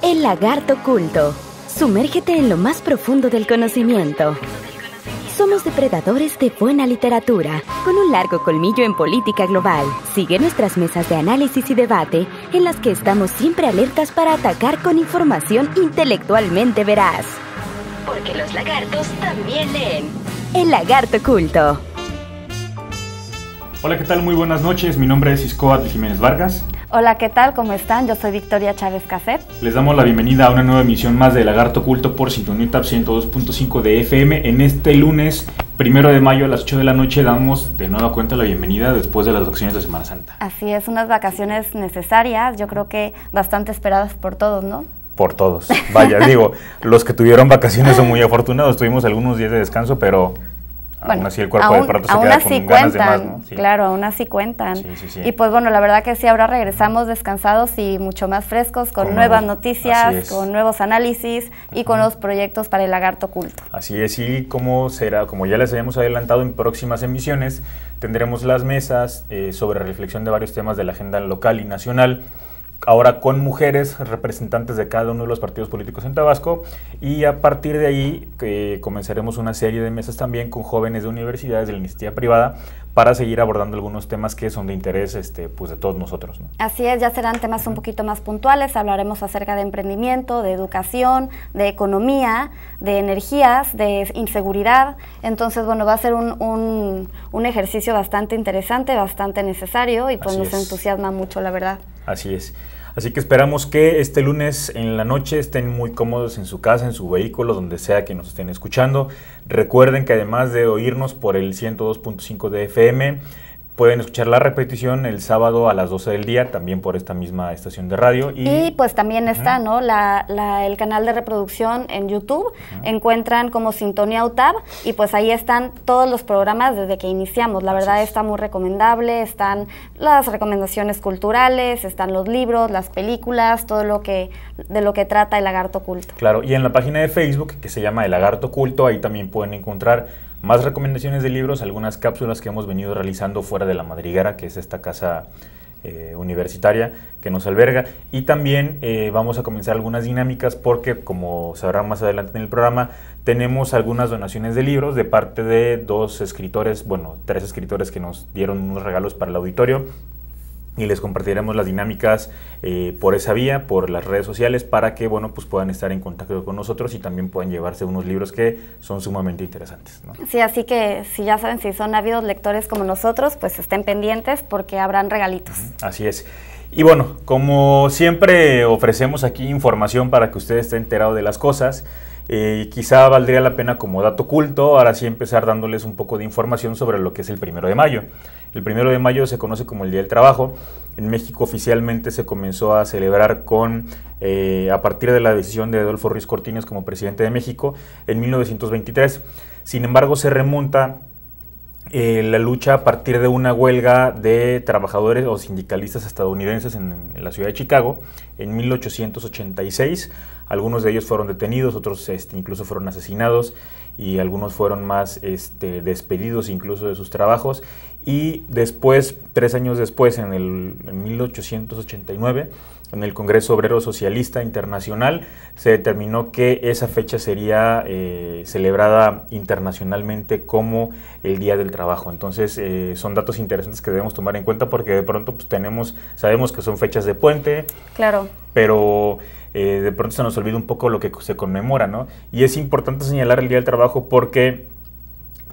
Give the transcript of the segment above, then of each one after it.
El lagarto culto. Sumérgete en lo más profundo del conocimiento. Somos depredadores de buena literatura, con un largo colmillo en política global. Sigue nuestras mesas de análisis y debate, en las que estamos siempre alertas para atacar con información intelectualmente veraz. Porque los lagartos también leen. El lagarto culto. Hola, ¿qué tal? Muy buenas noches. Mi nombre es Iscoat Jiménez Vargas. Hola, ¿qué tal? ¿Cómo están? Yo soy Victoria Chávez Caset. Les damos la bienvenida a una nueva emisión más de Lagarto Oculto por Sintonía 102.5 de FM. En este lunes, primero de mayo a las 8 de la noche, damos de nueva cuenta la bienvenida después de las vacaciones de Semana Santa. Así es, unas vacaciones necesarias, yo creo que bastante esperadas por todos, ¿no? Por todos. Vaya, digo, los que tuvieron vacaciones son muy afortunados. Tuvimos algunos días de descanso, pero bueno, aún así el cuerpo cuentan, Claro, aún así cuentan. y pues bueno, la verdad que sí, ahora regresamos descansados y mucho más frescos, con, nuevas noticias, con nuevos análisis y con los proyectos para el lagarto oculto. Así es, y como será, como ya les habíamos adelantado en próximas emisiones, tendremos las mesas eh, sobre reflexión de varios temas de la agenda local y nacional ahora con mujeres representantes de cada uno de los partidos políticos en Tabasco y a partir de ahí comenzaremos una serie de mesas también con jóvenes de universidades de la iniciativa privada para seguir abordando algunos temas que son de interés este, pues de todos nosotros. Así es, ya serán temas un poquito más puntuales, hablaremos acerca de emprendimiento, de educación, de economía, de energías, de inseguridad, entonces bueno, va a ser un, ejercicio bastante interesante, bastante necesario y pues nos entusiasma mucho la verdad. Así es. Así que esperamos que este lunes en la noche estén muy cómodos en su casa, en su vehículo, donde sea que nos estén escuchando. Recuerden que además de oírnos por el 102.5 de FM, Pueden escuchar la repetición el sábado a las 12 del día, también por esta misma estación de radio. Y, pues también está, ¿no? La, el canal de reproducción en YouTube. Encuentran como Sintonia UTAB y pues ahí están todos los programas desde que iniciamos. La verdad está muy recomendable, están las recomendaciones culturales, están los libros, las películas, todo lo que de lo que trata el lagarto culto. Claro, y en la página de Facebook que se llama El lagarto culto, ahí también pueden encontrar más recomendaciones de libros, algunas cápsulas que hemos venido realizando fuera de la madriguera, que es esta casa eh, universitaria que nos alberga. Y también eh, vamos a comenzar algunas dinámicas porque, como sabrán más adelante en el programa, tenemos algunas donaciones de libros de parte de dos escritores, bueno, tres escritores que nos dieron unos regalos para el auditorio y les compartiremos las dinámicas eh, por esa vía, por las redes sociales, para que bueno, pues puedan estar en contacto con nosotros y también puedan llevarse unos libros que son sumamente interesantes. Sí, así que si ya saben, si son ávidos lectores como nosotros, pues estén pendientes porque habrán regalitos. Así es. Y bueno, como siempre ofrecemos aquí información para que usted esté enterado de las cosas. Eh, quizá valdría la pena como dato oculto ahora sí empezar dándoles un poco de información sobre lo que es el primero de mayo. El primero de mayo se conoce como el Día del Trabajo. En México oficialmente se comenzó a celebrar con, eh, a partir de la decisión de Adolfo Ruiz Cortines como presidente de México en 1923. Sin embargo, se remonta eh, la lucha a partir de una huelga de trabajadores o sindicalistas estadounidenses en la ciudad de Chicago en 1886 algunos de ellos fueron detenidos, otros este, incluso fueron asesinados y algunos fueron más este, despedidos incluso de sus trabajos. Y después, tres años después, en, el, 1889, en el Congreso Obrero Socialista Internacional, se determinó que esa fecha sería eh, celebrada internacionalmente como el Día del Trabajo. Entonces, eh, son datos interesantes que debemos tomar en cuenta porque de pronto pues, tenemos, sabemos que son fechas de puente. Claro. Pero eh, de pronto se nos olvida un poco lo que se conmemora, ¿no? Y es importante señalar el Día del Trabajo porque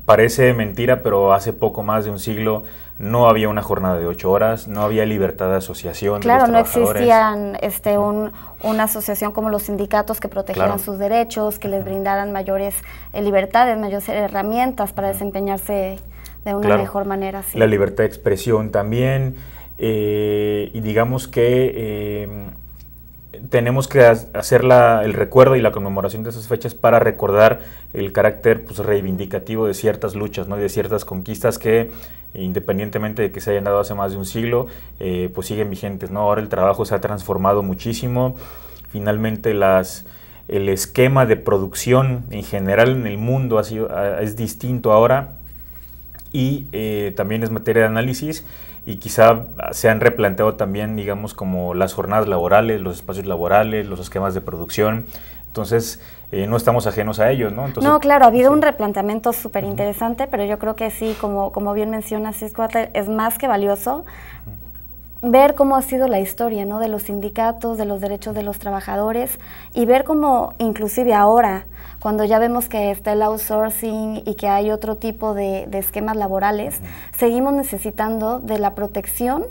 parece mentira, pero hace poco más de un siglo no había una jornada de ocho horas, no había libertad de asociación. Claro, no existían este, una asociación como los sindicatos que protegieran sus derechos, que les brindaran mayores eh, libertades, mayores herramientas para desempeñarse de una mejor manera. La libertad de expresión también, eh, y digamos que tenemos que hacer la, el recuerdo y la conmemoración de esas fechas para recordar el carácter pues, reivindicativo de ciertas luchas, de ciertas conquistas que, independientemente de que se hayan dado hace más de un siglo, eh, pues siguen vigentes. Ahora el trabajo se ha transformado muchísimo. Finalmente las, el esquema de producción en general en el mundo ha sido, es distinto ahora y eh, también es materia de análisis y quizá se han replanteado también, digamos, como las jornadas laborales, los espacios laborales, los esquemas de producción. Entonces, eh, no estamos ajenos a ellos, ¿no? no, claro, ha habido un replanteamiento súper interesante, pero yo creo que sí, como, como bien menciona Cisco, es más que valioso ver cómo ha sido la historia, ¿no? De los sindicatos, de los derechos de los trabajadores y ver cómo, inclusive ahora, cuando ya vemos que está el outsourcing y que hay otro tipo de, esquemas laborales, seguimos necesitando de la protección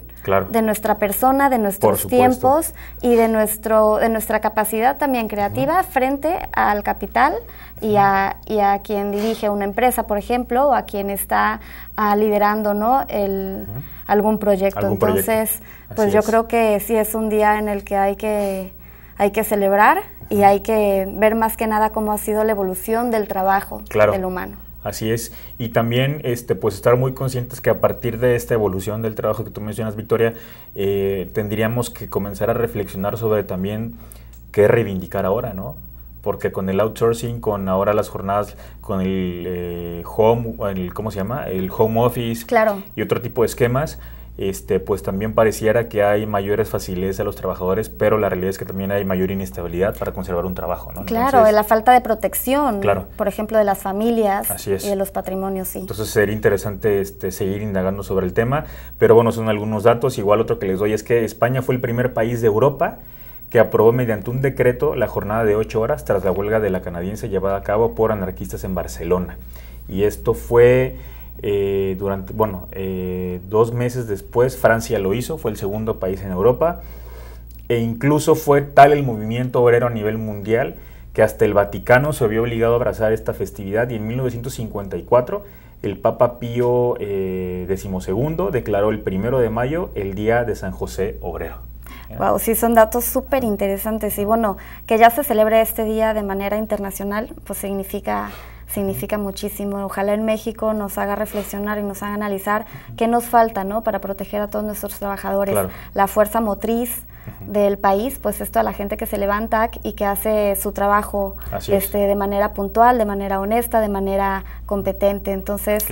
de nuestra persona, de nuestros tiempos y de, nuestro, de nuestra capacidad también creativa frente al capital y a, quien dirige una empresa, por ejemplo, o a quien está ah, liderando ¿no? el, algún proyecto. Entonces, pues yo creo que sí es un día en el que hay que, hay que celebrar y hay que ver más que nada cómo ha sido la evolución del trabajo del humano. Así es. Y también, este, pues estar muy conscientes que a partir de esta evolución del trabajo que tú mencionas, Victoria, eh, tendríamos que comenzar a reflexionar sobre también qué reivindicar ahora, ¿no? Porque con el outsourcing, con ahora las jornadas, con el eh, home, el, ¿cómo se llama? El home office claro. y otro tipo de esquemas, este, pues también pareciera que hay mayores facilidades a los trabajadores, pero la realidad es que también hay mayor inestabilidad para conservar un trabajo. ¿no? Claro, la falta de protección, por ejemplo, de las familias y de los patrimonios, sí. Entonces sería interesante este, seguir indagando sobre el tema, pero bueno, son algunos datos. Igual otro que les doy es que España fue el primer país de Europa que aprobó mediante un decreto la jornada de ocho horas tras la huelga de la canadiense llevada a cabo por anarquistas en Barcelona. Y esto fue eh, durante, bueno, eh, dos meses después Francia lo hizo, fue el segundo país en Europa, e incluso fue tal el movimiento obrero a nivel mundial que hasta el Vaticano se vio obligado a abrazar esta festividad y en 1954 el Papa Pío XII eh, declaró el primero de mayo el Día de San José Obrero. Wow, sí, son datos súper interesantes. Y bueno, que ya se celebre este día de manera internacional, pues significa significa muchísimo. Ojalá en México nos haga reflexionar y nos haga analizar qué nos falta ¿no? para proteger a todos nuestros trabajadores. La fuerza motriz del país, pues esto a la gente que se levanta y que hace su trabajo este, de manera puntual, de manera honesta, de manera competente. Entonces,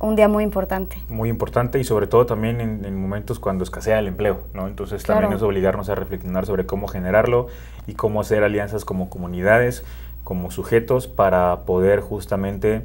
un día muy importante. Muy importante y sobre todo también en, momentos cuando escasea el empleo, ¿no? Entonces también es obligarnos a reflexionar sobre cómo generarlo y cómo hacer alianzas como comunidades como sujetos para poder justamente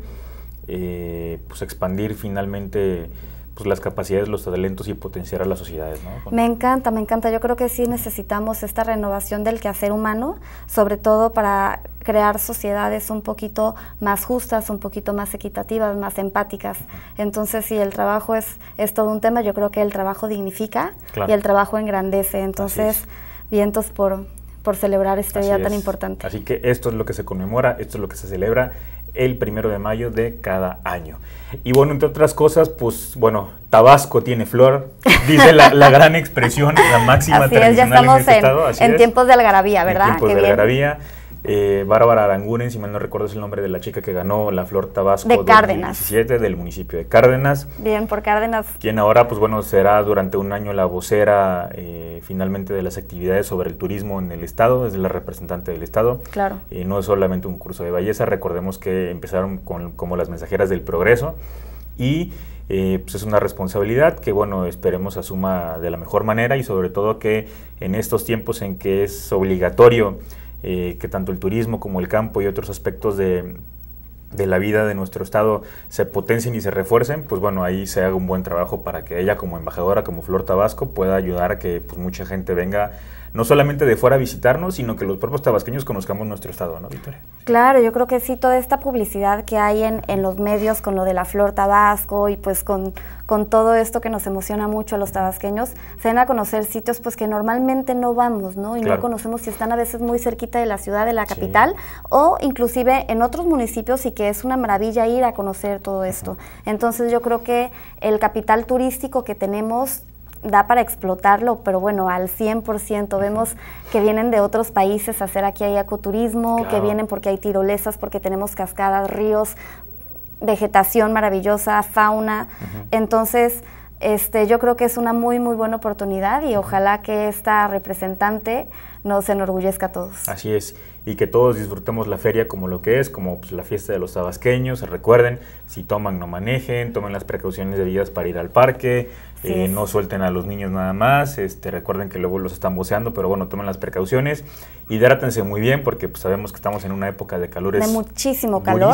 eh, pues expandir finalmente pues, las capacidades, los talentos y potenciar a las sociedades. Me encanta, me encanta. Yo creo que sí necesitamos esta renovación del quehacer humano, sobre todo para crear sociedades un poquito más justas, un poquito más equitativas, más empáticas. Entonces, si el trabajo es, es todo un tema, yo creo que el trabajo dignifica y el trabajo engrandece. Entonces, vientos por, por celebrar este día tan importante. Así que esto es lo que se conmemora, esto es lo que se celebra el primero de mayo de cada año. Y bueno, entre otras cosas, pues bueno, Tabasco tiene flor, dice la, gran expresión, la máxima Así ya estamos este en, tiempos de algarabía, ¿verdad? En tiempos de algarabía. Eh, Bárbara Aranguren, si mal no recuerdo es el nombre de la chica que ganó la Flor Tabasco de 2017 del municipio de Cárdenas. Bien, por Cárdenas. Quien ahora, pues bueno, será durante un año la vocera eh, finalmente de las actividades sobre el turismo en el Estado, es la representante del Estado. Claro. Y no es solamente un curso de belleza, recordemos que empezaron con, como las mensajeras del progreso y... Eh, pues es una responsabilidad que, bueno, esperemos asuma de la mejor manera y sobre todo que en estos tiempos en que es obligatorio eh, que tanto el turismo como el campo y otros aspectos de, la vida de nuestro estado se potencien y se refuercen, pues bueno, ahí se haga un buen trabajo para que ella como embajadora, como Flor Tabasco, pueda ayudar a que pues, mucha gente venga no solamente de fuera visitarnos, sino que los propios tabasqueños conozcamos nuestro estado, ¿no, Victoria? Claro, yo creo que sí, toda esta publicidad que hay en, los medios con lo de la flor tabasco y pues con, con todo esto que nos emociona mucho a los tabasqueños, se dan a conocer sitios pues que normalmente no vamos, ¿no? Y no conocemos si están a veces muy cerquita de la ciudad, de la capital, o inclusive en otros municipios y que es una maravilla ir a conocer todo esto. Entonces yo creo que el capital turístico que tenemos da para explotarlo, pero bueno, al 100% vemos que vienen de otros países a hacer aquí hay ecoturismo, que vienen porque hay tirolesas, porque tenemos cascadas, ríos, vegetación maravillosa, fauna. Entonces, este, yo creo que es una muy, muy buena oportunidad y ojalá que esta representante nos enorgullezca a todos. Así es, y que todos disfrutemos la feria como lo que es, como pues, la fiesta de los tabasqueños. Recuerden, si toman, no manejen, tomen las precauciones debidas para ir al parque, eh, no suelten a los niños nada más, este, recuerden que luego los están boceando, pero bueno, tomen las precauciones, hidrátense muy bien porque pues, sabemos que estamos en una época de calores. De muchísimo calor.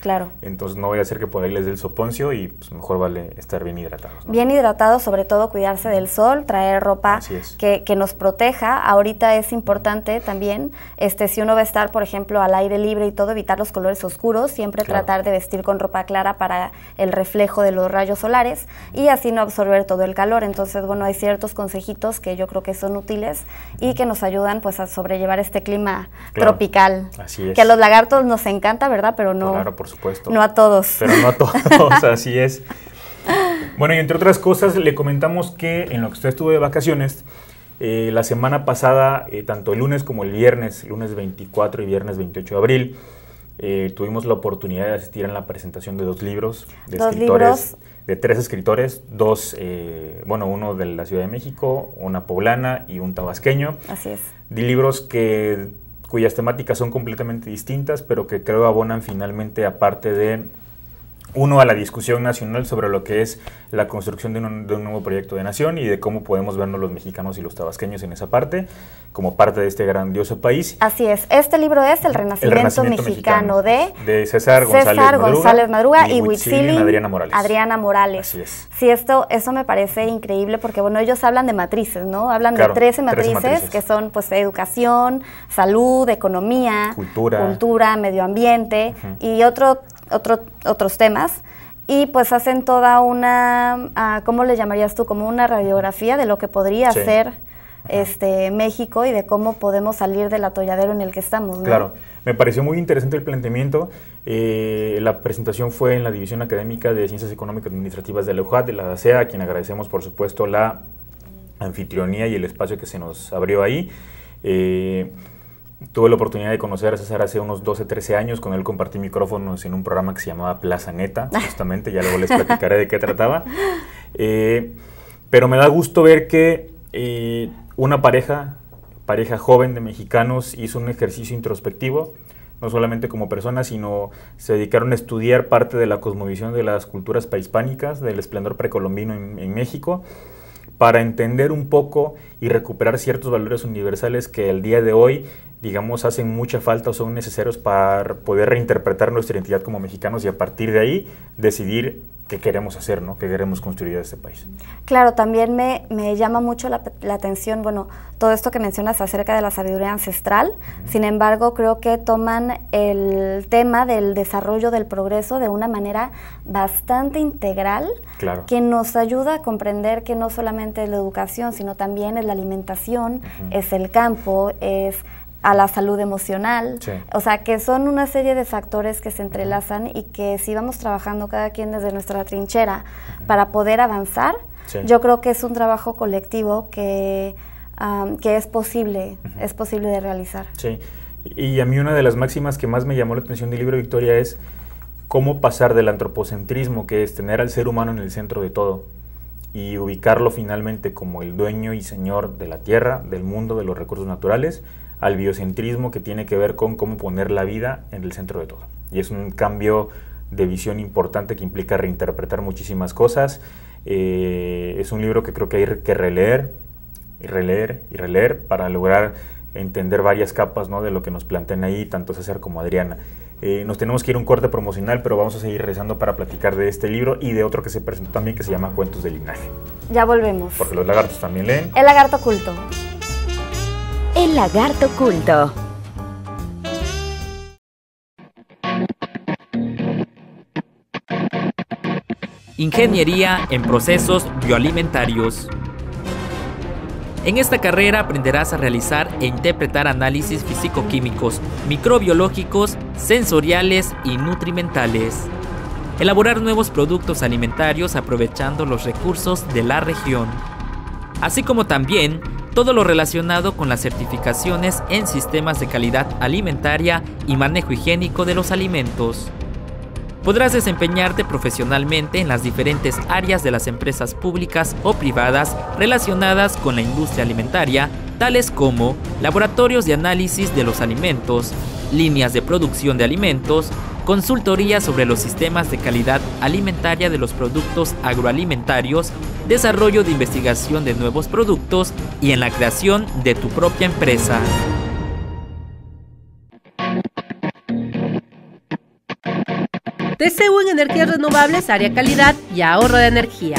claro. Entonces no voy a hacer que por ahí les dé el soponcio y pues, mejor vale estar bien hidratados. Bien hidratados, sobre todo cuidarse del sol, traer ropa que, nos proteja. Ahorita es importante también, este, si uno va a estar, por ejemplo, al aire libre y todo, evitar los colores oscuros, siempre tratar de vestir con ropa clara para el reflejo de los rayos solares y así no absorber todo el calor. Entonces, bueno, hay ciertos consejitos que yo creo que son útiles y que nos ayudan pues a sobrellevar este clima tropical. Así es. Que a los lagartos nos encanta, ¿verdad? Pero no. Claro, por supuesto. No a todos. Pero no a todos, así es. Bueno, y entre otras cosas, le comentamos que en lo que usted estuvo de vacaciones, eh, la semana pasada, eh, tanto el lunes como el viernes, lunes 24 y viernes 28 de abril, eh, tuvimos la oportunidad de asistir a la presentación de dos libros de escritores. Libros de tres escritores, dos, eh, bueno, uno de la Ciudad de México, una poblana y un tabasqueño. Así es. De libros que, cuyas temáticas son completamente distintas, pero que creo abonan finalmente aparte de uno a la discusión nacional sobre lo que es la construcción de un, nuevo proyecto de nación y de cómo podemos vernos los mexicanos y los tabasqueños en esa parte, como parte de este grandioso país. Así es, este libro es El Renacimiento, mexicano, de, César, González, Madruga, y, y Adriana Morales. Así es. Sí, esto, eso me parece increíble porque, bueno, ellos hablan de matrices, ¿no? Hablan de 13 matrices, que son, pues, educación, salud, economía, cultura, medio ambiente y otro otro, otros temas y pues hacen toda una, ah, ¿cómo le llamarías tú? Como una radiografía de lo que podría ser este, México y de cómo podemos salir del atolladero en el que estamos. Claro, me pareció muy interesante el planteamiento. Eh, la presentación fue en la División Académica de Ciencias Económicas Administrativas de la UJAT, de la ASEA, a quien agradecemos por supuesto la anfitrionía y el espacio que se nos abrió ahí. Eh, Tuve la oportunidad de conocer a César hace unos 12, 13 años. Con él compartí micrófonos en un programa que se llamaba Plaza Neta, justamente. ya luego les platicaré de qué trataba. Eh, pero me da gusto ver que eh, una pareja, pareja joven de mexicanos, hizo un ejercicio introspectivo, no solamente como personas, sino se dedicaron a estudiar parte de la cosmovisión de las culturas prehispánicas, del esplendor precolombino en, México para entender un poco y recuperar ciertos valores universales que el día de hoy digamos, hacen mucha falta o son necesarios para poder reinterpretar nuestra identidad como mexicanos y a partir de ahí decidir qué queremos hacer, ¿no? qué queremos construir de este país. Claro, también me, llama mucho la, atención, bueno, todo esto que mencionas acerca de la sabiduría ancestral, sin embargo, creo que toman el tema del desarrollo del progreso de una manera bastante integral, claro. que nos ayuda a comprender que no solamente es la educación, sino también es la alimentación, es el campo, es a la salud emocional. O sea, que son una serie de factores que se entrelazan y que si vamos trabajando cada quien desde nuestra trinchera para poder avanzar, yo creo que es un trabajo colectivo que, que es posible, es posible de realizar. Sí, y a mí una de las máximas que más me llamó la atención del libro Victoria es cómo pasar del antropocentrismo, que es tener al ser humano en el centro de todo, y ubicarlo finalmente como el dueño y señor de la tierra, del mundo, de los recursos naturales, al biocentrismo que tiene que ver con cómo poner la vida en el centro de todo. Y es un cambio de visión importante que implica reinterpretar muchísimas cosas. Eh, es un libro que creo que hay que releer y releer y releer para lograr entender varias capas ¿no? de lo que nos plantean ahí, tanto César como Adriana. Eh, nos tenemos que ir un corte promocional, pero vamos a seguir rezando para platicar de este libro y de otro que se presentó también que se llama Cuentos del Linaje. Ya volvemos. Porque los lagartos también leen. El lagarto oculto el lagarto oculto. Ingeniería en procesos bioalimentarios. En esta carrera aprenderás a realizar e interpretar análisis físico-químicos, microbiológicos, sensoriales y nutrimentales. Elaborar nuevos productos alimentarios aprovechando los recursos de la región. Así como también todo lo relacionado con las certificaciones en sistemas de calidad alimentaria y manejo higiénico de los alimentos. Podrás desempeñarte profesionalmente en las diferentes áreas de las empresas públicas o privadas relacionadas con la industria alimentaria, tales como laboratorios de análisis de los alimentos, líneas de producción de alimentos, consultoría sobre los sistemas de calidad alimentaria de los productos agroalimentarios, desarrollo de investigación de nuevos productos y en la creación de tu propia empresa. TCU en energías renovables, área calidad y ahorro de energía.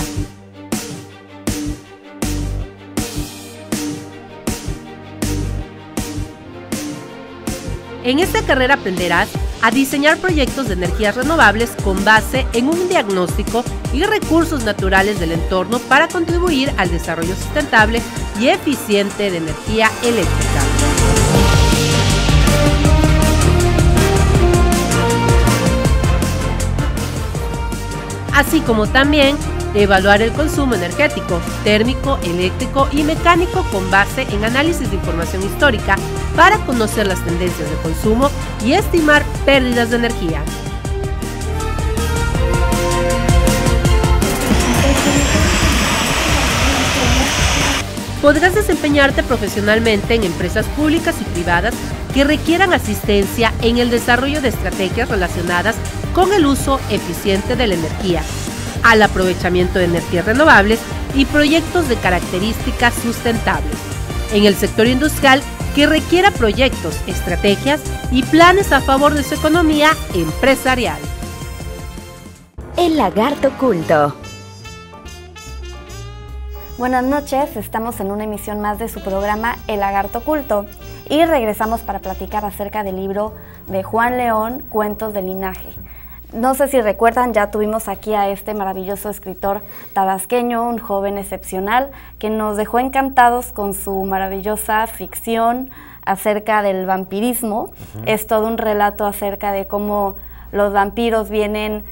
En esta carrera aprenderás a diseñar proyectos de energías renovables con base en un diagnóstico y recursos naturales del entorno para contribuir al desarrollo sustentable y eficiente de energía eléctrica. Así como también evaluar el consumo energético, térmico, eléctrico y mecánico con base en análisis de información histórica para conocer las tendencias de consumo y estimar pérdidas de energía. Podrás desempeñarte profesionalmente en empresas públicas y privadas que requieran asistencia en el desarrollo de estrategias relacionadas con el uso eficiente de la energía, al aprovechamiento de energías renovables y proyectos de características sustentables. En el sector industrial que requiera proyectos, estrategias y planes a favor de su economía empresarial. El lagarto culto. Buenas noches, estamos en una emisión más de su programa El lagarto culto y regresamos para platicar acerca del libro de Juan León, Cuentos de Linaje. No sé si recuerdan, ya tuvimos aquí a este maravilloso escritor tabasqueño, un joven excepcional, que nos dejó encantados con su maravillosa ficción acerca del vampirismo. Es todo un relato acerca de cómo los vampiros vienen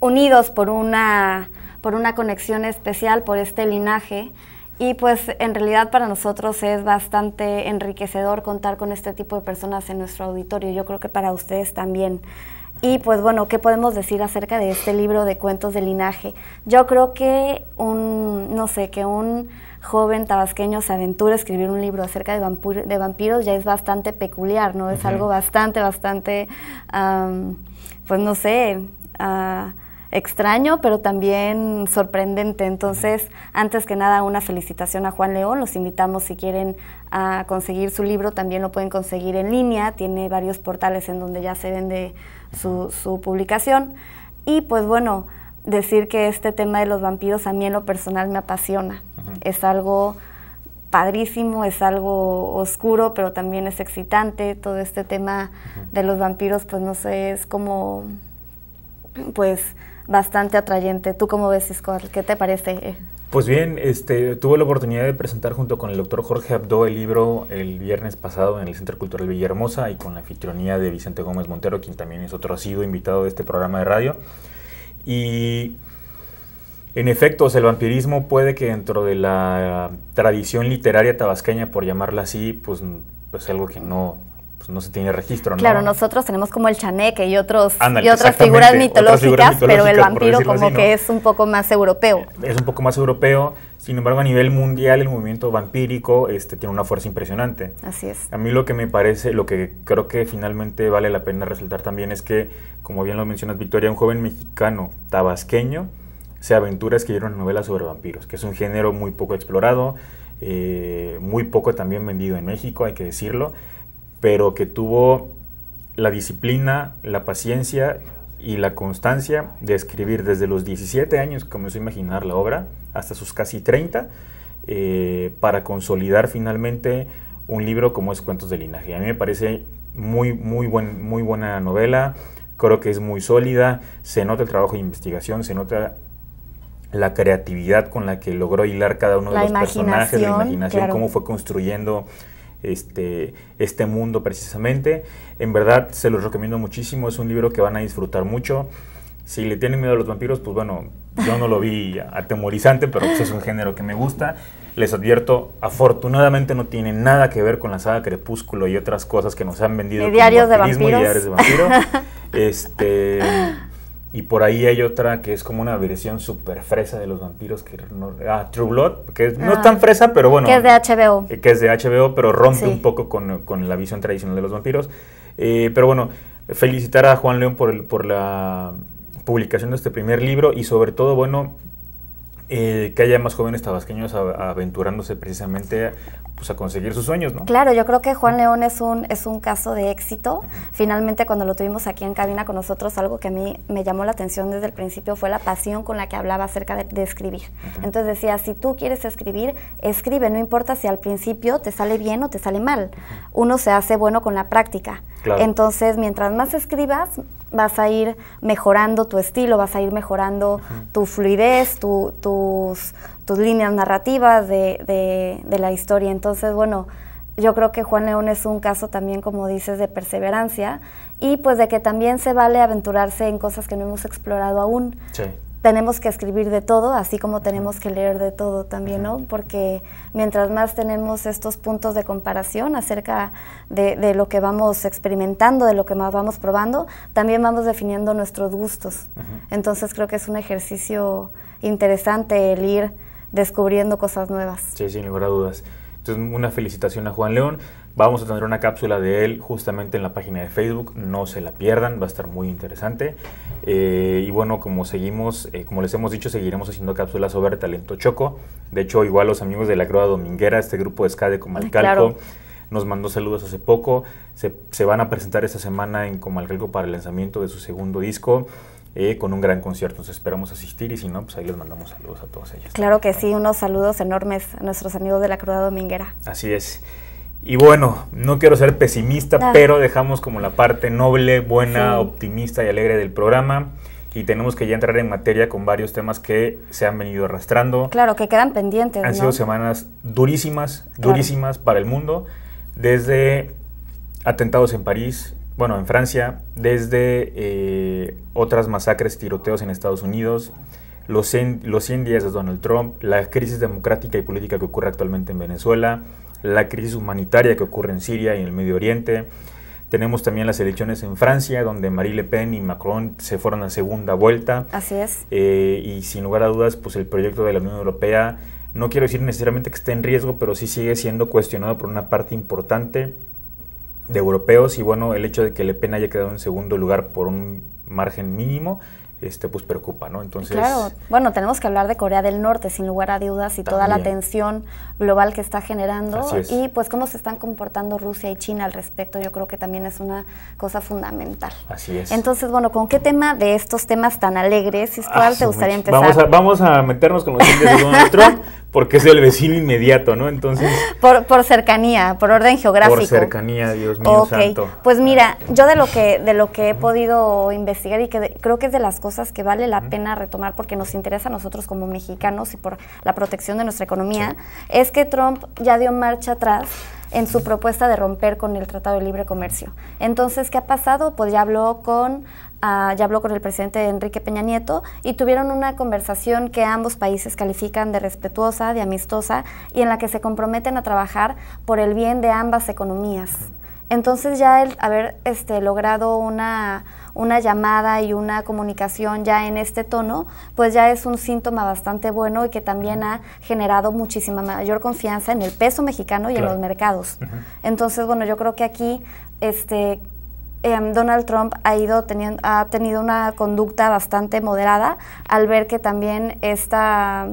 unidos por una, por una conexión especial, por este linaje. Y pues en realidad para nosotros es bastante enriquecedor contar con este tipo de personas en nuestro auditorio. Yo creo que para ustedes también. Y pues bueno, ¿qué podemos decir acerca de este libro de cuentos de linaje? Yo creo que un, no sé, que un joven tabasqueño se aventura a escribir un libro acerca de, de vampiros ya es bastante peculiar, ¿no? Es algo bastante, bastante, pues no sé, ah, extraño, pero también sorprendente. Entonces, antes que nada, una felicitación a Juan León. Los invitamos si quieren a conseguir su libro, también lo pueden conseguir en línea, tiene varios portales en donde ya se vende su, publicación. Y pues bueno, decir que este tema de los vampiros a mí en lo personal me apasiona. Es algo padrísimo, es algo oscuro, pero también es excitante. Todo este tema de los vampiros, pues no sé, es como, pues, bastante atrayente. ¿Tú cómo ves, Isco? ¿Qué te parece? Eh? Pues bien, este, tuve la oportunidad de presentar junto con el doctor Jorge Abdo el libro el viernes pasado en el Centro Cultural Villahermosa y con la anfitrionía de Vicente Gómez Montero, quien también es otro sido invitado de este programa de radio. Y en efecto, el vampirismo puede que dentro de la tradición literaria tabasqueña, por llamarla así, pues, pues algo que no, pues, no se tiene registro, Claro, nosotros tenemos como el chaneque y, otros, y otras, figuras mitológicas, pero el vampiro como que es un poco más europeo. Es un poco más europeo, sin embargo a nivel mundial el movimiento vampírico este, tiene una fuerza impresionante. Así es. A mí lo que me parece, lo que creo que finalmente vale la pena resaltar también es que, como bien lo mencionas Victoria, un joven mexicano tabasqueño se aventura a escribir una novela sobre vampiros, que es un género muy poco explorado, eh, muy poco también vendido en México, hay que decirlo pero que tuvo la disciplina, la paciencia y la constancia de escribir desde los 17 años como comenzó a imaginar la obra hasta sus casi 30 eh, para consolidar finalmente un libro como es Cuentos de Linaje. A mí me parece muy, muy, buen, muy buena novela, creo que es muy sólida, se nota el trabajo de investigación, se nota la creatividad con la que logró hilar cada uno de los personajes, la imaginación, cómo fue construyendo este, este mundo precisamente. En verdad se los recomiendo muchísimo, es un libro que van a disfrutar mucho. Si le tienen miedo a los vampiros, pues bueno, yo no lo vi atemorizante, pero pues es un género que me gusta. Les advierto, afortunadamente no tiene nada que ver con la saga Crepúsculo y otras cosas que nos han vendido. diarios de vampiros. Y diarios de este, y por ahí hay otra que es como una versión súper fresa de los vampiros. Que ah, True Blood, que no es ah, tan fresa, pero bueno. Que es de HBO. Eh, que es de HBO, pero rompe un poco con, la visión tradicional de los vampiros. Eh, pero bueno, felicitar a Juan León por, por la publicación de este primer libro y sobre todo, bueno, eh, que haya más jóvenes tabasqueños aventurándose precisamente pues, a conseguir sus sueños, ¿no? Claro, yo creo que Juan León es un, es un caso de éxito. Finalmente, cuando lo tuvimos aquí en cabina con nosotros, algo que a mí me llamó la atención desde el principio fue la pasión con la que hablaba acerca de, escribir. Entonces decía, si tú quieres escribir, escribe, no importa si al principio te sale bien o te sale mal. Uno se hace bueno con la práctica. Entonces, mientras más escribas, vas a ir mejorando tu estilo, vas a ir mejorando tu fluidez, tus, tus, líneas narrativas de, de, la historia. Entonces, bueno, yo creo que Juan León es un caso también, como dices, de perseverancia y pues de que también se vale aventurarse en cosas que no hemos explorado aún tenemos que escribir de todo, así como tenemos que leer de todo también, ¿no? Porque mientras más tenemos estos puntos de comparación acerca de, lo que vamos experimentando, de lo que más vamos probando, también vamos definiendo nuestros gustos. Entonces creo que es un ejercicio interesante el ir descubriendo cosas nuevas. Sí, sin lugar a dudas. Entonces, una felicitación a Juan León. Vamos a tener una cápsula de él justamente en la página de Facebook, no se la pierdan, va a estar muy interesante. Eh, y bueno, como seguimos, eh, como les hemos dicho, seguiremos haciendo cápsulas sobre talento choco. De hecho, igual los amigos de la Croa Dominguera, este grupo de SCA de Comalcalco, nos mandó saludos hace poco. Se, van a presentar esta semana en Comalcalco para el lanzamiento de su segundo disco. Eh, con un gran concierto, Nos esperamos asistir y si no, pues ahí les mandamos saludos a todos ellos. Claro que sí, unos saludos enormes a nuestros amigos de la Cruda Dominguera. Así es. Y bueno, no quiero ser pesimista, pero dejamos como la parte noble, buena, optimista y alegre del programa. Y tenemos que ya entrar en materia con varios temas que se han venido arrastrando. Claro, que quedan pendientes. Han sido semanas durísimas, durísimas para el mundo. Desde atentados en París, bueno, en Francia, desde eh, otras masacres, y tiroteos en Estados Unidos, los los 100 días de Donald Trump, la crisis democrática y política que ocurre actualmente en Venezuela, la crisis humanitaria que ocurre en Siria y en el Medio Oriente. Tenemos también las elecciones en Francia, donde Marie Le Pen y Macron se fueron a segunda vuelta. Así es. Eh, y sin lugar a dudas, pues el proyecto de la Unión Europea, no quiero decir necesariamente que esté en riesgo, pero sí sigue siendo cuestionado por una parte importante de europeos. Y bueno, el hecho de que Le Pen haya quedado en segundo lugar por un margen mínimo, este, pues preocupa, ¿no? Entonces. Claro, bueno, tenemos que hablar de Corea del Norte, sin lugar a dudas, y toda la tensión global que está generando. Y pues cómo se están comportando Rusia y China al respecto, yo creo que también es una cosa fundamental. Así es. Entonces, bueno, ¿con qué tema de estos temas tan alegres, si ah, te gustaría empezar? Vamos a, meternos con los de Donald Trump. porque es el vecino inmediato, ¿no? Entonces. Por, cercanía, por orden geográfico. Por cercanía, Dios mío okay. Pues mira, yo de lo que, de lo que he podido investigar y que creo que es de las cosas que vale la pena retomar porque nos interesa a nosotros como mexicanos y por la protección de nuestra economía, es que Trump ya dio marcha atrás en su propuesta de romper con el Tratado de Libre Comercio. Entonces, ¿qué ha pasado? Pues ya habló con Ah, ya habló con el presidente Enrique Peña Nieto y tuvieron una conversación que ambos países califican de respetuosa, de amistosa y en la que se comprometen a trabajar por el bien de ambas economías. Entonces ya el haber este, logrado una, una llamada y una comunicación ya en este tono, pues ya es un síntoma bastante bueno y que también ha generado muchísima mayor confianza en el peso mexicano y en los mercados. Entonces, bueno, yo creo que aquí este, Em, Donald Trump ha, ido teniendo, ha tenido una conducta bastante moderada al ver que también esta,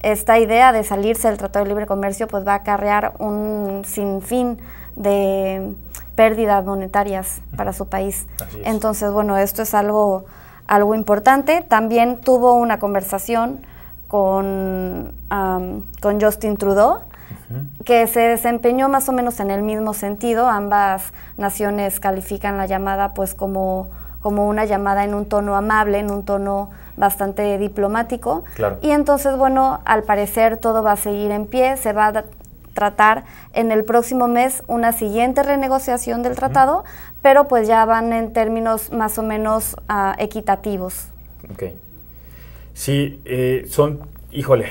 esta idea de salirse del Tratado de Libre Comercio pues va a acarrear un sinfín de pérdidas monetarias para su país. Entonces, bueno, esto es algo, algo importante. También tuvo una conversación con, con Justin Trudeau, que se desempeñó más o menos en el mismo sentido. Ambas naciones califican la llamada pues como, como una llamada en un tono amable, en un tono bastante diplomático. Claro. Y entonces, bueno, al parecer todo va a seguir en pie, se va a tratar en el próximo mes una siguiente renegociación del tratado, pero pues ya van en términos más o menos ah, equitativos. Ok. Sí, eh, son, híjole,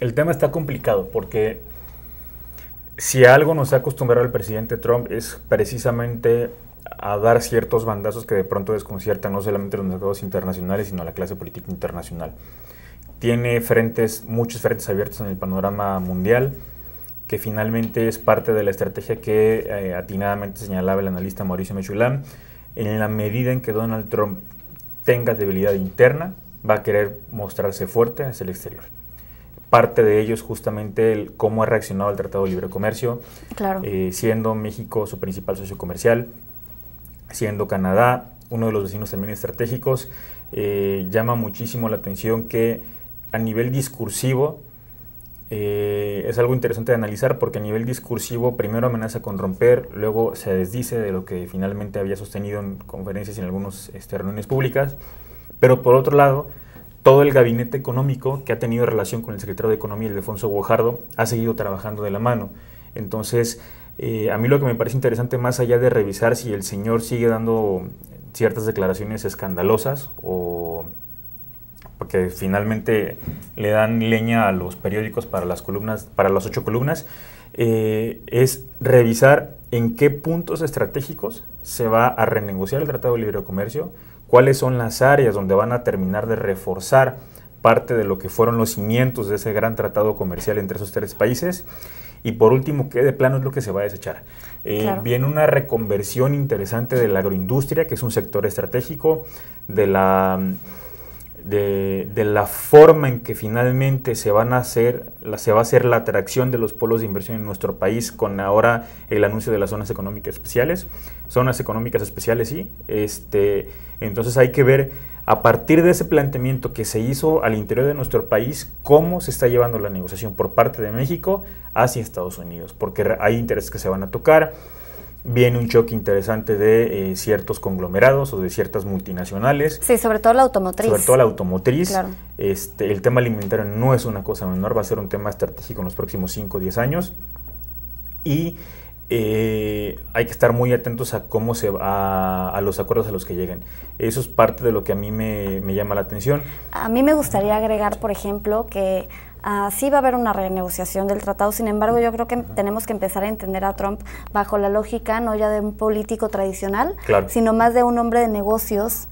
el tema está complicado porque si algo nos ha acostumbrado al presidente Trump es precisamente a dar ciertos bandazos que de pronto desconciertan no solamente los mercados internacionales, sino la clase política internacional. Tiene frentes, muchos frentes abiertos en el panorama mundial, que finalmente es parte de la estrategia que eh, atinadamente señalaba el analista Mauricio Mechulán. En la medida en que Donald Trump tenga debilidad interna, va a querer mostrarse fuerte hacia el exterior parte de ellos justamente cómo ha reaccionado al Tratado de Libre Comercio, eh, siendo México su principal socio comercial, siendo Canadá uno de los vecinos también estratégicos, eh, llama muchísimo la atención que a nivel discursivo, eh, es algo interesante de analizar porque a nivel discursivo primero amenaza con romper, luego se desdice de lo que finalmente había sostenido en conferencias y en algunos este, reuniones públicas, pero por otro lado todo el gabinete económico que ha tenido relación con el secretario de Economía, Defonso Guajardo, ha seguido trabajando de la mano. Entonces, eh, a mí lo que me parece interesante, más allá de revisar si el señor sigue dando ciertas declaraciones escandalosas o porque finalmente le dan leña a los periódicos para las columnas, para las ocho columnas, eh, es revisar en qué puntos estratégicos se va a renegociar el Tratado de Libre Comercio, cuáles son las áreas donde van a terminar de reforzar parte de lo que fueron los cimientos de ese gran tratado comercial entre esos tres países. Y por último, ¿qué de plano es lo que se va a desechar? Eh, viene una reconversión interesante de la agroindustria, que es un sector estratégico, de la de, la forma en que finalmente se, van a hacer, se va a hacer la atracción de los polos de inversión en nuestro país con ahora el anuncio de las zonas económicas especiales. Zonas económicas especiales, sí. Este, entonces hay que ver a partir de ese planteamiento que se hizo al interior de nuestro país cómo se está llevando la negociación por parte de México hacia Estados Unidos, porque hay intereses que se van a tocar viene un choque interesante de eh, ciertos conglomerados o de ciertas multinacionales. Sí, sobre todo la automotriz. Sobre todo la automotriz. Este, el tema alimentario no es una cosa menor, va a ser un tema estratégico en los próximos 5 o 10 años. Y eh, hay que estar muy atentos a cómo se a, a los acuerdos a los que lleguen. Eso es parte de lo que a mí me, me llama la atención. A mí me gustaría agregar, por ejemplo, que Ah, sí va a haber una renegociación del tratado, sin embargo yo creo que tenemos que empezar a entender a Trump bajo la lógica no ya de un político tradicional, sino más de un hombre de negocios.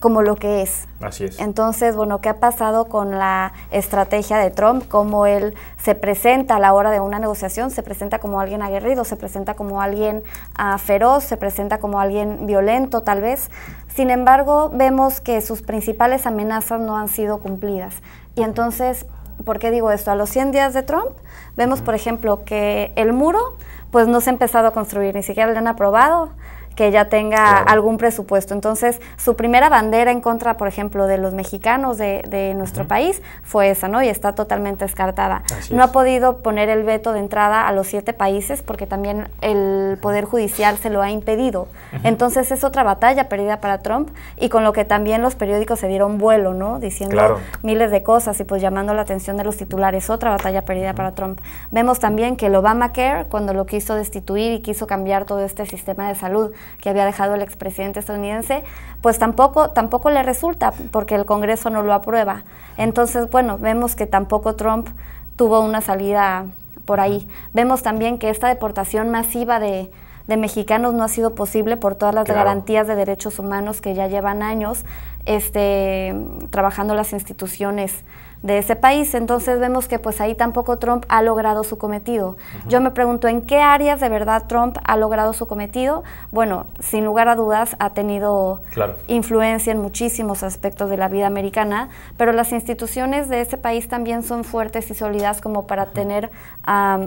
como lo que es. Así es. Entonces, bueno, ¿qué ha pasado con la estrategia de Trump? Cómo él se presenta a la hora de una negociación, se presenta como alguien aguerrido, se presenta como alguien ah, feroz, se presenta como alguien violento tal vez. Sin embargo, vemos que sus principales amenazas no han sido cumplidas. Y entonces ¿Por qué digo esto? A los 100 días de Trump, vemos, por ejemplo, que el muro, pues no se ha empezado a construir, ni siquiera lo han aprobado que ya tenga algún presupuesto. Entonces, su primera bandera en contra, por ejemplo, de los mexicanos de, nuestro país fue esa, ¿no? Y está totalmente descartada. no ha podido poner el veto de entrada a los siete países porque también el Poder Judicial se lo ha impedido. Entonces, es otra batalla perdida para Trump y con lo que también los periódicos se dieron vuelo, ¿no? Diciendo miles de cosas y pues llamando la atención de los titulares. Otra batalla perdida para Trump. Vemos también que el Obamacare, cuando lo quiso destituir y quiso cambiar todo este sistema de salud, que había dejado el expresidente estadounidense, pues tampoco, tampoco le resulta porque el Congreso no lo aprueba. Entonces, bueno, vemos que tampoco Trump tuvo una salida por ahí. Vemos también que esta deportación masiva de, mexicanos no ha sido posible por todas las garantías de derechos humanos que ya llevan años este, trabajando las instituciones de ese país. Entonces vemos que pues ahí tampoco Trump ha logrado su cometido. Yo me pregunto en qué áreas de verdad Trump ha logrado su cometido. Bueno, sin lugar a dudas ha tenido influencia en muchísimos aspectos de la vida americana, pero las instituciones de ese país también son fuertes y sólidas como para tener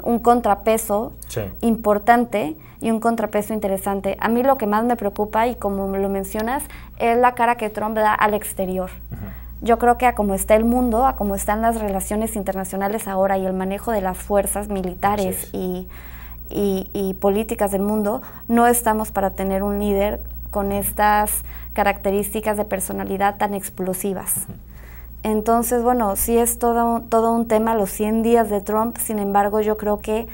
un contrapeso importante y un contrapeso interesante. A mí lo que más me preocupa y como lo mencionas es la cara que Trump da al exterior. Yo creo que a como está el mundo, a como están las relaciones internacionales ahora y el manejo de las fuerzas militares y, políticas del mundo, no estamos para tener un líder con estas características de personalidad tan explosivas. Entonces, bueno, sí es todo, todo un tema los 100 días de Trump, sin embargo, yo creo que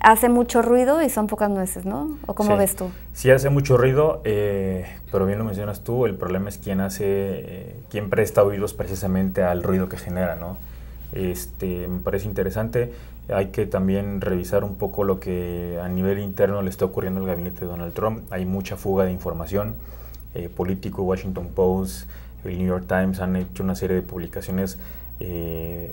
hace mucho ruido y son pocas nueces, ¿no? ¿O cómo ves tú? Sí, hace mucho ruido, eh, pero bien lo mencionas tú, el problema es quién hace, eh, quién presta oídos precisamente al ruido que genera, ¿no? Este, me parece interesante. Hay que también revisar un poco lo que a nivel interno le está ocurriendo al gabinete de Donald Trump. Hay mucha fuga de información. Eh, político, Washington Post, el New York Times han hecho una serie de publicaciones eh,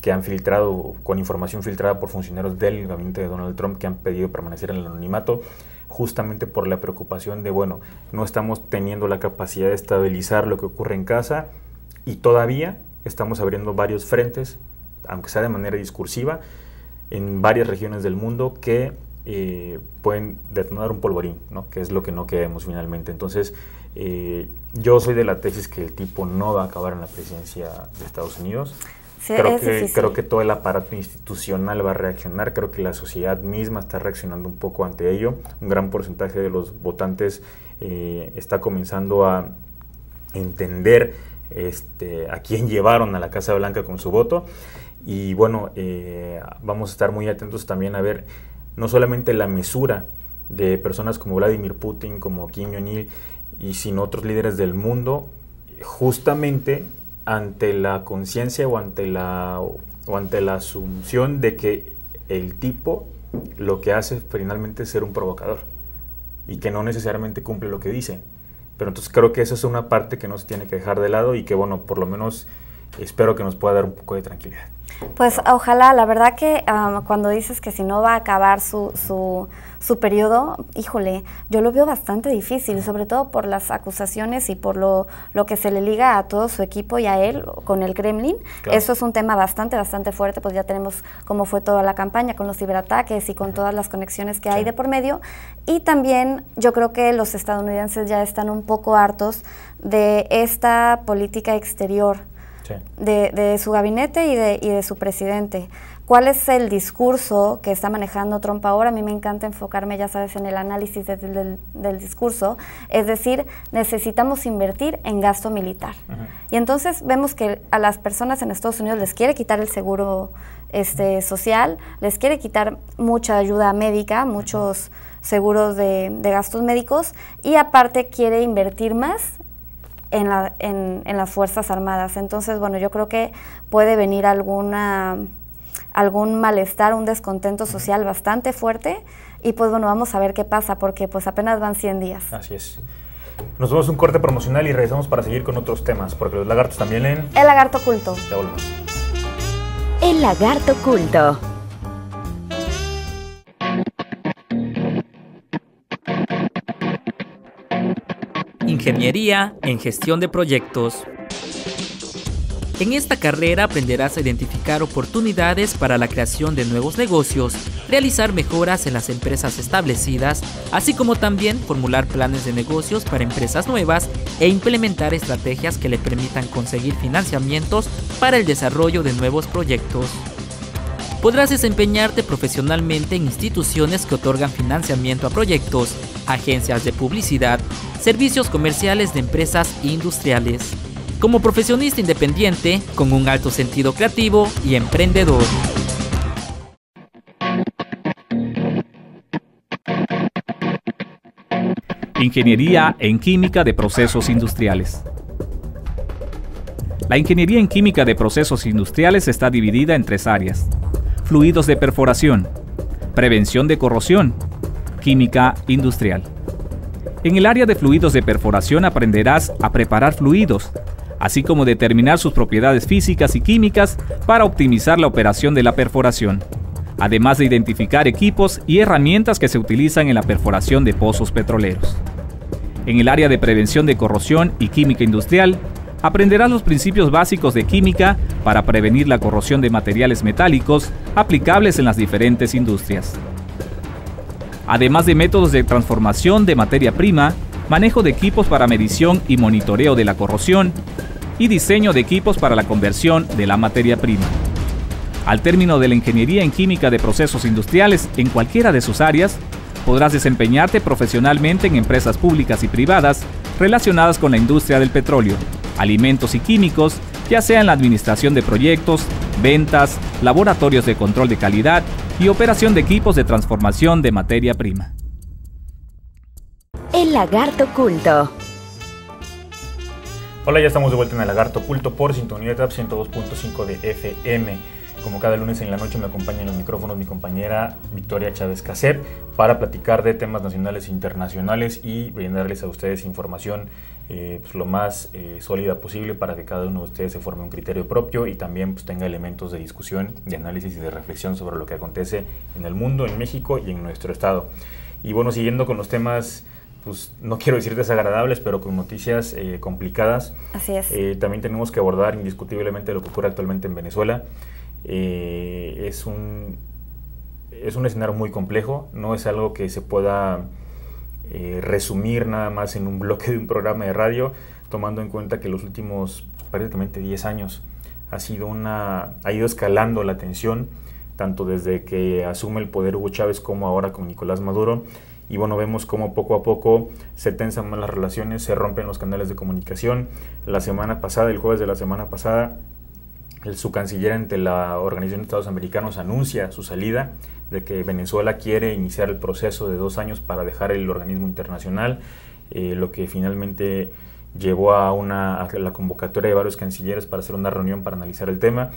que han filtrado, con información filtrada por funcionarios del gabinete de Donald Trump, que han pedido permanecer en el anonimato, justamente por la preocupación de, bueno, no estamos teniendo la capacidad de estabilizar lo que ocurre en casa y todavía estamos abriendo varios frentes, aunque sea de manera discursiva, en varias regiones del mundo que eh, pueden detonar un polvorín, ¿no? que es lo que no queremos finalmente. Entonces, eh, yo soy de la tesis que el tipo no va a acabar en la presidencia de Estados Unidos creo, que, creo que todo el aparato institucional va a reaccionar, creo que la sociedad misma está reaccionando un poco ante ello. Un gran porcentaje de los votantes eh, está comenzando a entender este, a quién llevaron a la Casa Blanca con su voto. Y bueno, eh, vamos a estar muy atentos también a ver no solamente la mesura de personas como Vladimir Putin, como Kim Jong-il y sin otros líderes del mundo, justamente ante la conciencia o ante la ante la asunción de que el tipo lo que hace finalmente es ser un provocador y que no necesariamente cumple lo que dice. Pero entonces creo que esa es una parte que no se tiene que dejar de lado y que bueno, por lo menos espero que nos pueda dar un poco de tranquilidad. Pues ojalá, la verdad que cuando dices que si no va a acabar su su periodo, híjole, yo lo veo bastante difícil, sobre todo por las acusaciones y por lo, que se le liga a todo su equipo y a él con el Kremlin. Eso es un tema bastante, bastante fuerte, pues ya tenemos cómo fue toda la campaña con los ciberataques y con todas las conexiones que hay de por medio. Y también yo creo que los estadounidenses ya están un poco hartos de esta política exterior. De, de, su gabinete y de, y de su presidente. ¿Cuál es el discurso que está manejando Trump ahora? A mí me encanta enfocarme, ya sabes, en el análisis del, del, discurso. Es decir, necesitamos invertir en gasto militar. Y entonces vemos que a las personas en Estados Unidos les quiere quitar el seguro este, social, les quiere quitar mucha ayuda médica, muchos seguros de, de gastos médicos y aparte quiere invertir más en, la, en, en las Fuerzas Armadas. Entonces, bueno, yo creo que puede venir alguna algún malestar, un descontento social bastante fuerte y pues bueno, vamos a ver qué pasa porque pues apenas van 100 días. Así es. Nos vemos un corte promocional y regresamos para seguir con otros temas, porque los lagartos también leen... El lagarto Oculto. Ya volvemos. El lagarto Oculto. Ingeniería en gestión de proyectos. En esta carrera aprenderás a identificar oportunidades para la creación de nuevos negocios, realizar mejoras en las empresas establecidas, así como también formular planes de negocios para empresas nuevas e implementar estrategias que le permitan conseguir financiamientos para el desarrollo de nuevos proyectos. Podrás desempeñarte profesionalmente en instituciones que otorgan financiamiento a proyectos, agencias de publicidad, servicios comerciales de empresas industriales como profesionista independiente con un alto sentido creativo y emprendedor. Ingeniería en Química de Procesos Industriales. La ingeniería en química de procesos industriales está dividida en tres áreas. Fluidos de perforación, prevención de corrosión, química industrial. En el área de fluidos de perforación aprenderás a preparar fluidos, así como determinar sus propiedades físicas y químicas para optimizar la operación de la perforación, además de identificar equipos y herramientas que se utilizan en la perforación de pozos petroleros. En el área de prevención de corrosión y química industrial, aprenderás los principios básicos de química para prevenir la corrosión de materiales metálicos aplicables en las diferentes industrias. Además de métodos de transformación de materia prima, manejo de equipos para medición y monitoreo de la corrosión y diseño de equipos para la conversión de la materia prima. Al término de la ingeniería en química de procesos industriales en cualquiera de sus áreas, podrás desempeñarte profesionalmente en empresas públicas y privadas relacionadas con la industria del petróleo, alimentos y químicos, ya sea en la administración de proyectos, ventas, laboratorios de control de calidad y operación de equipos de transformación de materia prima. El Lagarto Culto. Hola, ya estamos de vuelta en El Lagarto Culto por Sintonía TAP 102.5 de FM. Como cada lunes en la noche me acompaña en los micrófonos mi compañera Victoria Chávez Caset para platicar de temas nacionales e internacionales y brindarles a ustedes información eh, pues, lo más eh, sólida posible para que cada uno de ustedes se forme un criterio propio y también pues, tenga elementos de discusión, de análisis y de reflexión sobre lo que acontece en el mundo, en México y en nuestro estado. Y bueno, siguiendo con los temas pues no quiero decir desagradables, pero con noticias eh, complicadas. Así es. Eh, también tenemos que abordar indiscutiblemente lo que ocurre actualmente en Venezuela. Eh, es, un, es un escenario muy complejo, no es algo que se pueda resumir nada más en un bloque de un programa de radio, tomando en cuenta que los últimos prácticamente 10 años ha, sido una, ha ido escalando la tensión tanto desde que asume el poder Hugo Chávez como ahora con Nicolás Maduro y bueno, vemos cómo poco a poco se tensan más las relaciones, se rompen los canales de comunicación. La semana pasada, el jueves de la semana pasada, el, su canciller ante la Organización de Estados Americanos anuncia su salida de que Venezuela quiere iniciar el proceso de dos años para dejar el organismo internacional, eh, lo que finalmente llevó a, una, la convocatoria de varios cancilleres para hacer una reunión para analizar el tema.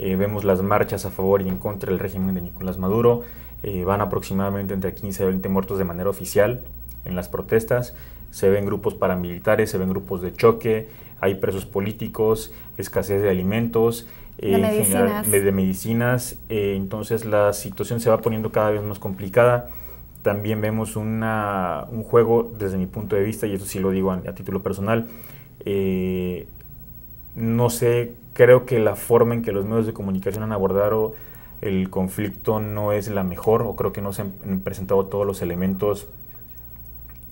Eh, vemos las marchas a favor y en contra del régimen de Nicolás Maduro. Eh, van aproximadamente entre 15 y 20 muertos de manera oficial en las protestas. Se ven grupos paramilitares, se ven grupos de choque, hay presos políticos, escasez de alimentos, de eh, medicinas. Eh, entonces la situación se va poniendo cada vez más complicada. También vemos una, un juego, desde mi punto de vista, y eso sí lo digo a título personal, no sé, creo que la forma en que los medios de comunicación han abordado el conflicto no es la mejor o creo que no se han presentado todos los elementos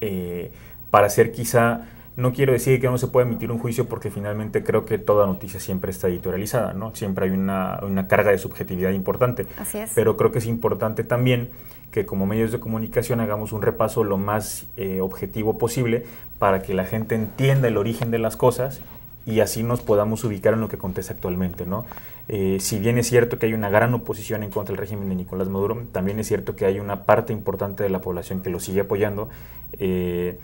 eh, para hacer quizá, no quiero decir que no se pueda emitir un juicio porque finalmente creo que toda noticia siempre está editorializada, ¿no? Siempre hay una, una carga de subjetividad importante. Pero creo que es importante también que como medios de comunicación hagamos un repaso lo más eh, objetivo posible para que la gente entienda el origen de las cosas y así nos podamos ubicar en lo que acontece actualmente. ¿no? Eh, si bien es cierto que hay una gran oposición en contra del régimen de Nicolás Maduro, también es cierto que hay una parte importante de la población que lo sigue apoyando. Eh,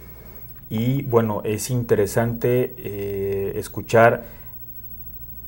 y bueno, es interesante eh, escuchar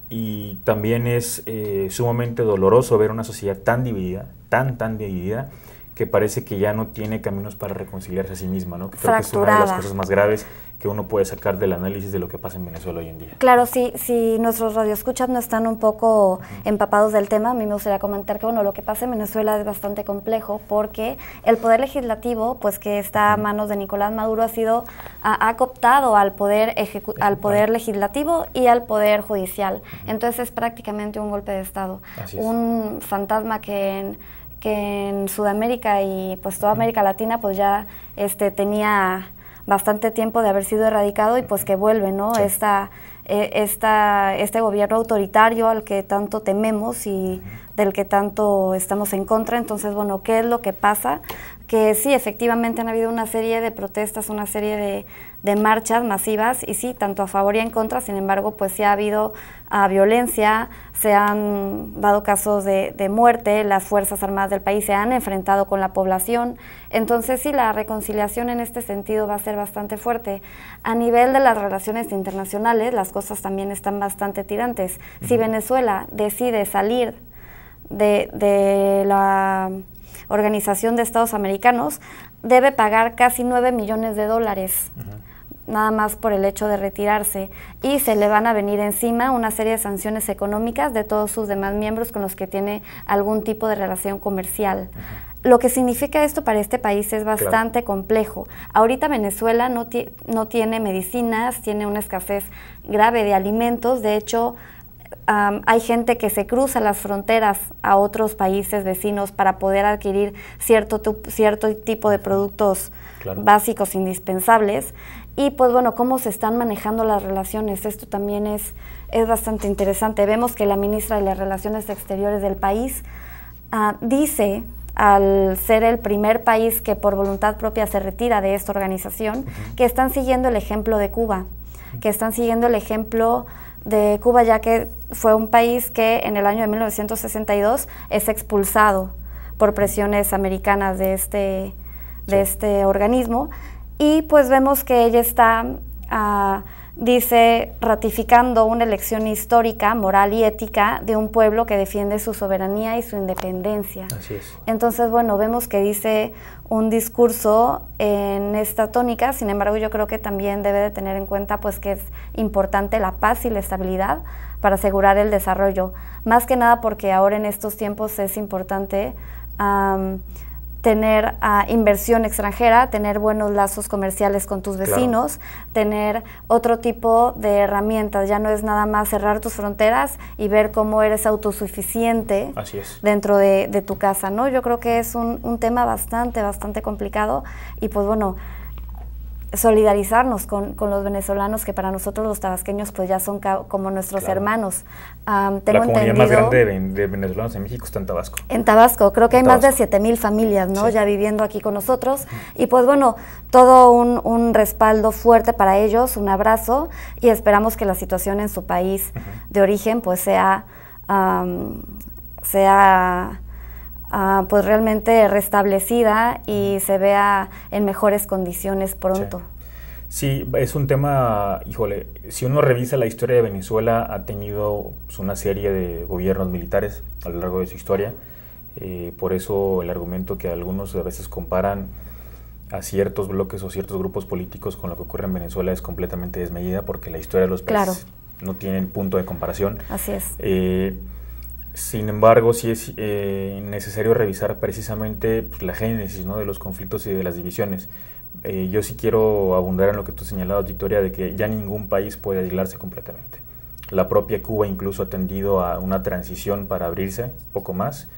y también es sumamente doloroso ver una sociedad tan dividida, tan, tan dividida, que parece que ya no tiene caminos para reconciliarse a sí misma, ¿no? creo que es una de las cosas más graves que uno puede sacar del análisis de lo que pasa en Venezuela hoy en día. Claro, sí, si nuestros radioescuchas no están un poco empapados del tema, a mí me gustaría comentar que bueno, lo que pasa en Venezuela es bastante complejo porque el poder legislativo, pues que está a manos de Nicolás Maduro, ha sido ha, al poder al poder legislativo y al poder judicial. Entonces es prácticamente un golpe de estado, un fantasma que en, que en Sudamérica y pues toda América Latina pues ya este tenía bastante tiempo de haber sido erradicado y pues que vuelve, ¿no? Esta, eh, esta, este gobierno autoritario al que tanto tememos y del que tanto estamos en contra. Entonces, bueno, ¿qué es lo que pasa? Que sí, efectivamente han habido una serie de protestas, una serie de, marchas masivas y sí, tanto a favor y en contra, sin embargo, pues sí ha habido ah, violencia, se han dado casos de, muerte, las Fuerzas Armadas del país se han enfrentado con la población, entonces sí, la reconciliación en este sentido va a ser bastante fuerte. A nivel de las relaciones internacionales, las cosas también están bastante tirantes. Si Venezuela decide salir de, la Organización de Estados Americanos debe pagar casi 9 millones de dólares. nada más por el hecho de retirarse y se le van a venir encima una serie de sanciones económicas de todos sus demás miembros con los que tiene algún tipo de relación comercial. Lo que significa esto para este país es bastante complejo. Ahorita Venezuela no, no tiene medicinas, tiene una escasez grave de alimentos, de hecho hay gente que se cruza las fronteras a otros países vecinos para poder adquirir cierto, cierto tipo de productos básicos indispensables. Y pues bueno, cómo se están manejando las relaciones. Esto también es, es bastante interesante. Vemos que la ministra de las Relaciones Exteriores del país ah, dice al ser el primer país que por voluntad propia se retira de esta organización, que están siguiendo el ejemplo de Cuba, que están siguiendo el ejemplo de Cuba, ya que fue un país que en el año de 1962 es expulsado por presiones americanas de este, de este organismo. Y pues vemos que ella está... Ah, dice, ratificando una elección histórica, moral y ética de un pueblo que defiende su soberanía y su independencia. Así es. Entonces, bueno, vemos que dice un discurso en esta tónica, sin embargo, yo creo que también debe de tener en cuenta pues que es importante la paz y la estabilidad para asegurar el desarrollo, más que nada porque ahora en estos tiempos es importante tener ah, inversión extranjera, tener buenos lazos comerciales con tus vecinos, tener otro tipo de herramientas. Ya no es nada más cerrar tus fronteras y ver cómo eres autosuficiente dentro de, tu casa, ¿no? Yo creo que es un, un tema bastante, bastante complicado y pues bueno, solidarizarnos con, los venezolanos, que para nosotros los tabasqueños pues ya son como nuestros hermanos. Ah, la comunidad más grande de, venezolanos en México está en Tabasco. En Tabasco, creo que hay más de 7 mil familias ¿no? ya viviendo aquí con nosotros. Y pues bueno, todo un, respaldo fuerte para ellos, un abrazo y esperamos que la situación en su país de origen pues sea... sea Ah, pues realmente restablecida y se vea en mejores condiciones pronto. Sí. es un tema, híjole, si uno revisa la historia de Venezuela, ha tenido pues, una serie de gobiernos militares a lo largo de su historia. Eh, por eso el argumento que algunos a veces comparan a ciertos bloques o ciertos grupos políticos con lo que ocurre en Venezuela es completamente desmedida porque la historia de los países no tienen punto de comparación. Así es. Eh, sin embargo, sí es eh, necesario revisar precisamente pues, la génesis de los conflictos y de las divisiones. Eh, yo sí quiero abundar en lo que tú señalabas, Victoria, de que ya ningún país puede aislarse completamente. La propia Cuba incluso ha tendido a una transición para abrirse poco más,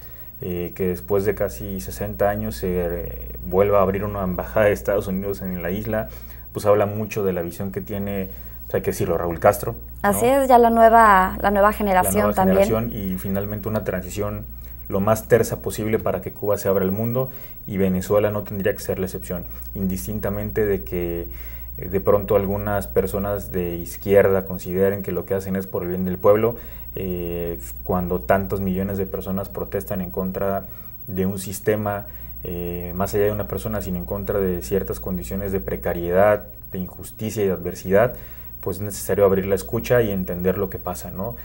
eh, que después de casi 60 años se vuelva a abrir una embajada de Estados Unidos en la isla, pues habla mucho de la visión que tiene, pues, hay que decirlo, Raúl Castro, Así es, ya la nueva, la nueva generación la nueva también. Generación y finalmente una transición lo más tersa posible para que Cuba se abra al mundo y Venezuela no tendría que ser la excepción, indistintamente de que eh, de pronto algunas personas de izquierda consideren que lo que hacen es por el bien del pueblo, eh, cuando tantos millones de personas protestan en contra de un sistema, eh, más allá de una persona, sino en contra de ciertas condiciones de precariedad, de injusticia y de adversidad, pues es necesario abrir la escucha y entender lo que pasa, ¿no?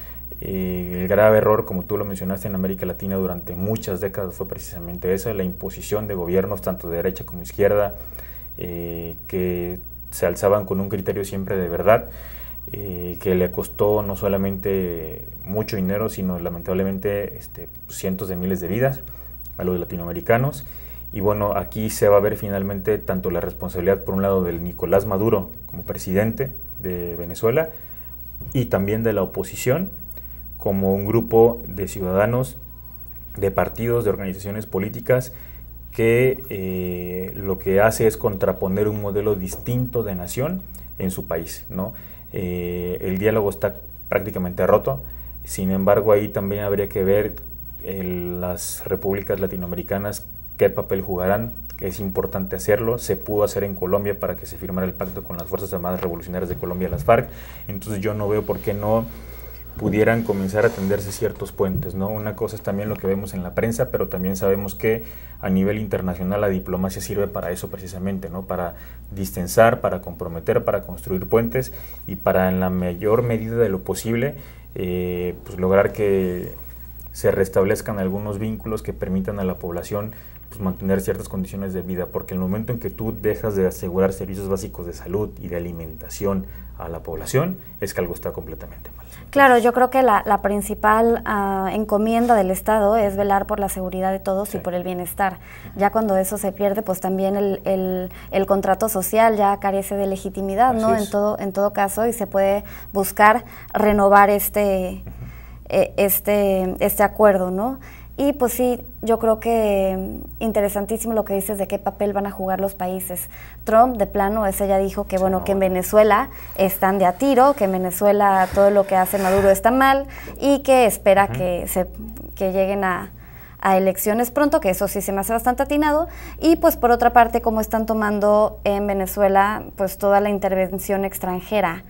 Eh, el grave error, como tú lo mencionaste, en América Latina durante muchas décadas fue precisamente esa, la imposición de gobiernos, tanto de derecha como izquierda, eh, que se alzaban con un criterio siempre de verdad, eh, que le costó no solamente mucho dinero, sino lamentablemente este, cientos de miles de vidas a los latinoamericanos. Y bueno, aquí se va a ver finalmente tanto la responsabilidad por un lado del Nicolás Maduro como presidente, de Venezuela y también de la oposición, como un grupo de ciudadanos, de partidos, de organizaciones políticas que eh, lo que hace es contraponer un modelo distinto de nación en su país. ¿no? Eh, el diálogo está prácticamente roto, sin embargo ahí también habría que ver eh, las repúblicas latinoamericanas qué papel jugarán es importante hacerlo. Se pudo hacer en Colombia para que se firmara el pacto con las Fuerzas Armadas Revolucionarias de Colombia, las FARC. Entonces yo no veo por qué no pudieran comenzar a tenderse ciertos puentes, ¿no? Una cosa es también lo que vemos en la prensa, pero también sabemos que a nivel internacional la diplomacia sirve para eso precisamente, ¿no? Para distensar, para comprometer, para construir puentes y para en la mayor medida de lo posible eh, pues lograr que se restablezcan algunos vínculos que permitan a la población pues, mantener ciertas condiciones de vida, porque el momento en que tú dejas de asegurar servicios básicos de salud y de alimentación a la población, es que algo está completamente mal. Claro, yo creo que la, principal ah, encomienda del Estado es velar por la seguridad de todos y por el bienestar. Ya cuando eso se pierde, pues también el, contrato social ya carece de legitimidad, ¿no? En todo, en todo caso, y se puede buscar renovar este, eh, este, este acuerdo, ¿no? Y pues sí, yo creo que mm, interesantísimo lo que dices de qué papel van a jugar los países. Trump, de plano, es ya dijo que bueno, que en Venezuela están de a tiro, que en Venezuela todo lo que hace Maduro está mal y que espera que se que lleguen a, a elecciones pronto, que eso sí se me hace bastante atinado, y pues por otra parte cómo están tomando en Venezuela pues toda la intervención extranjera.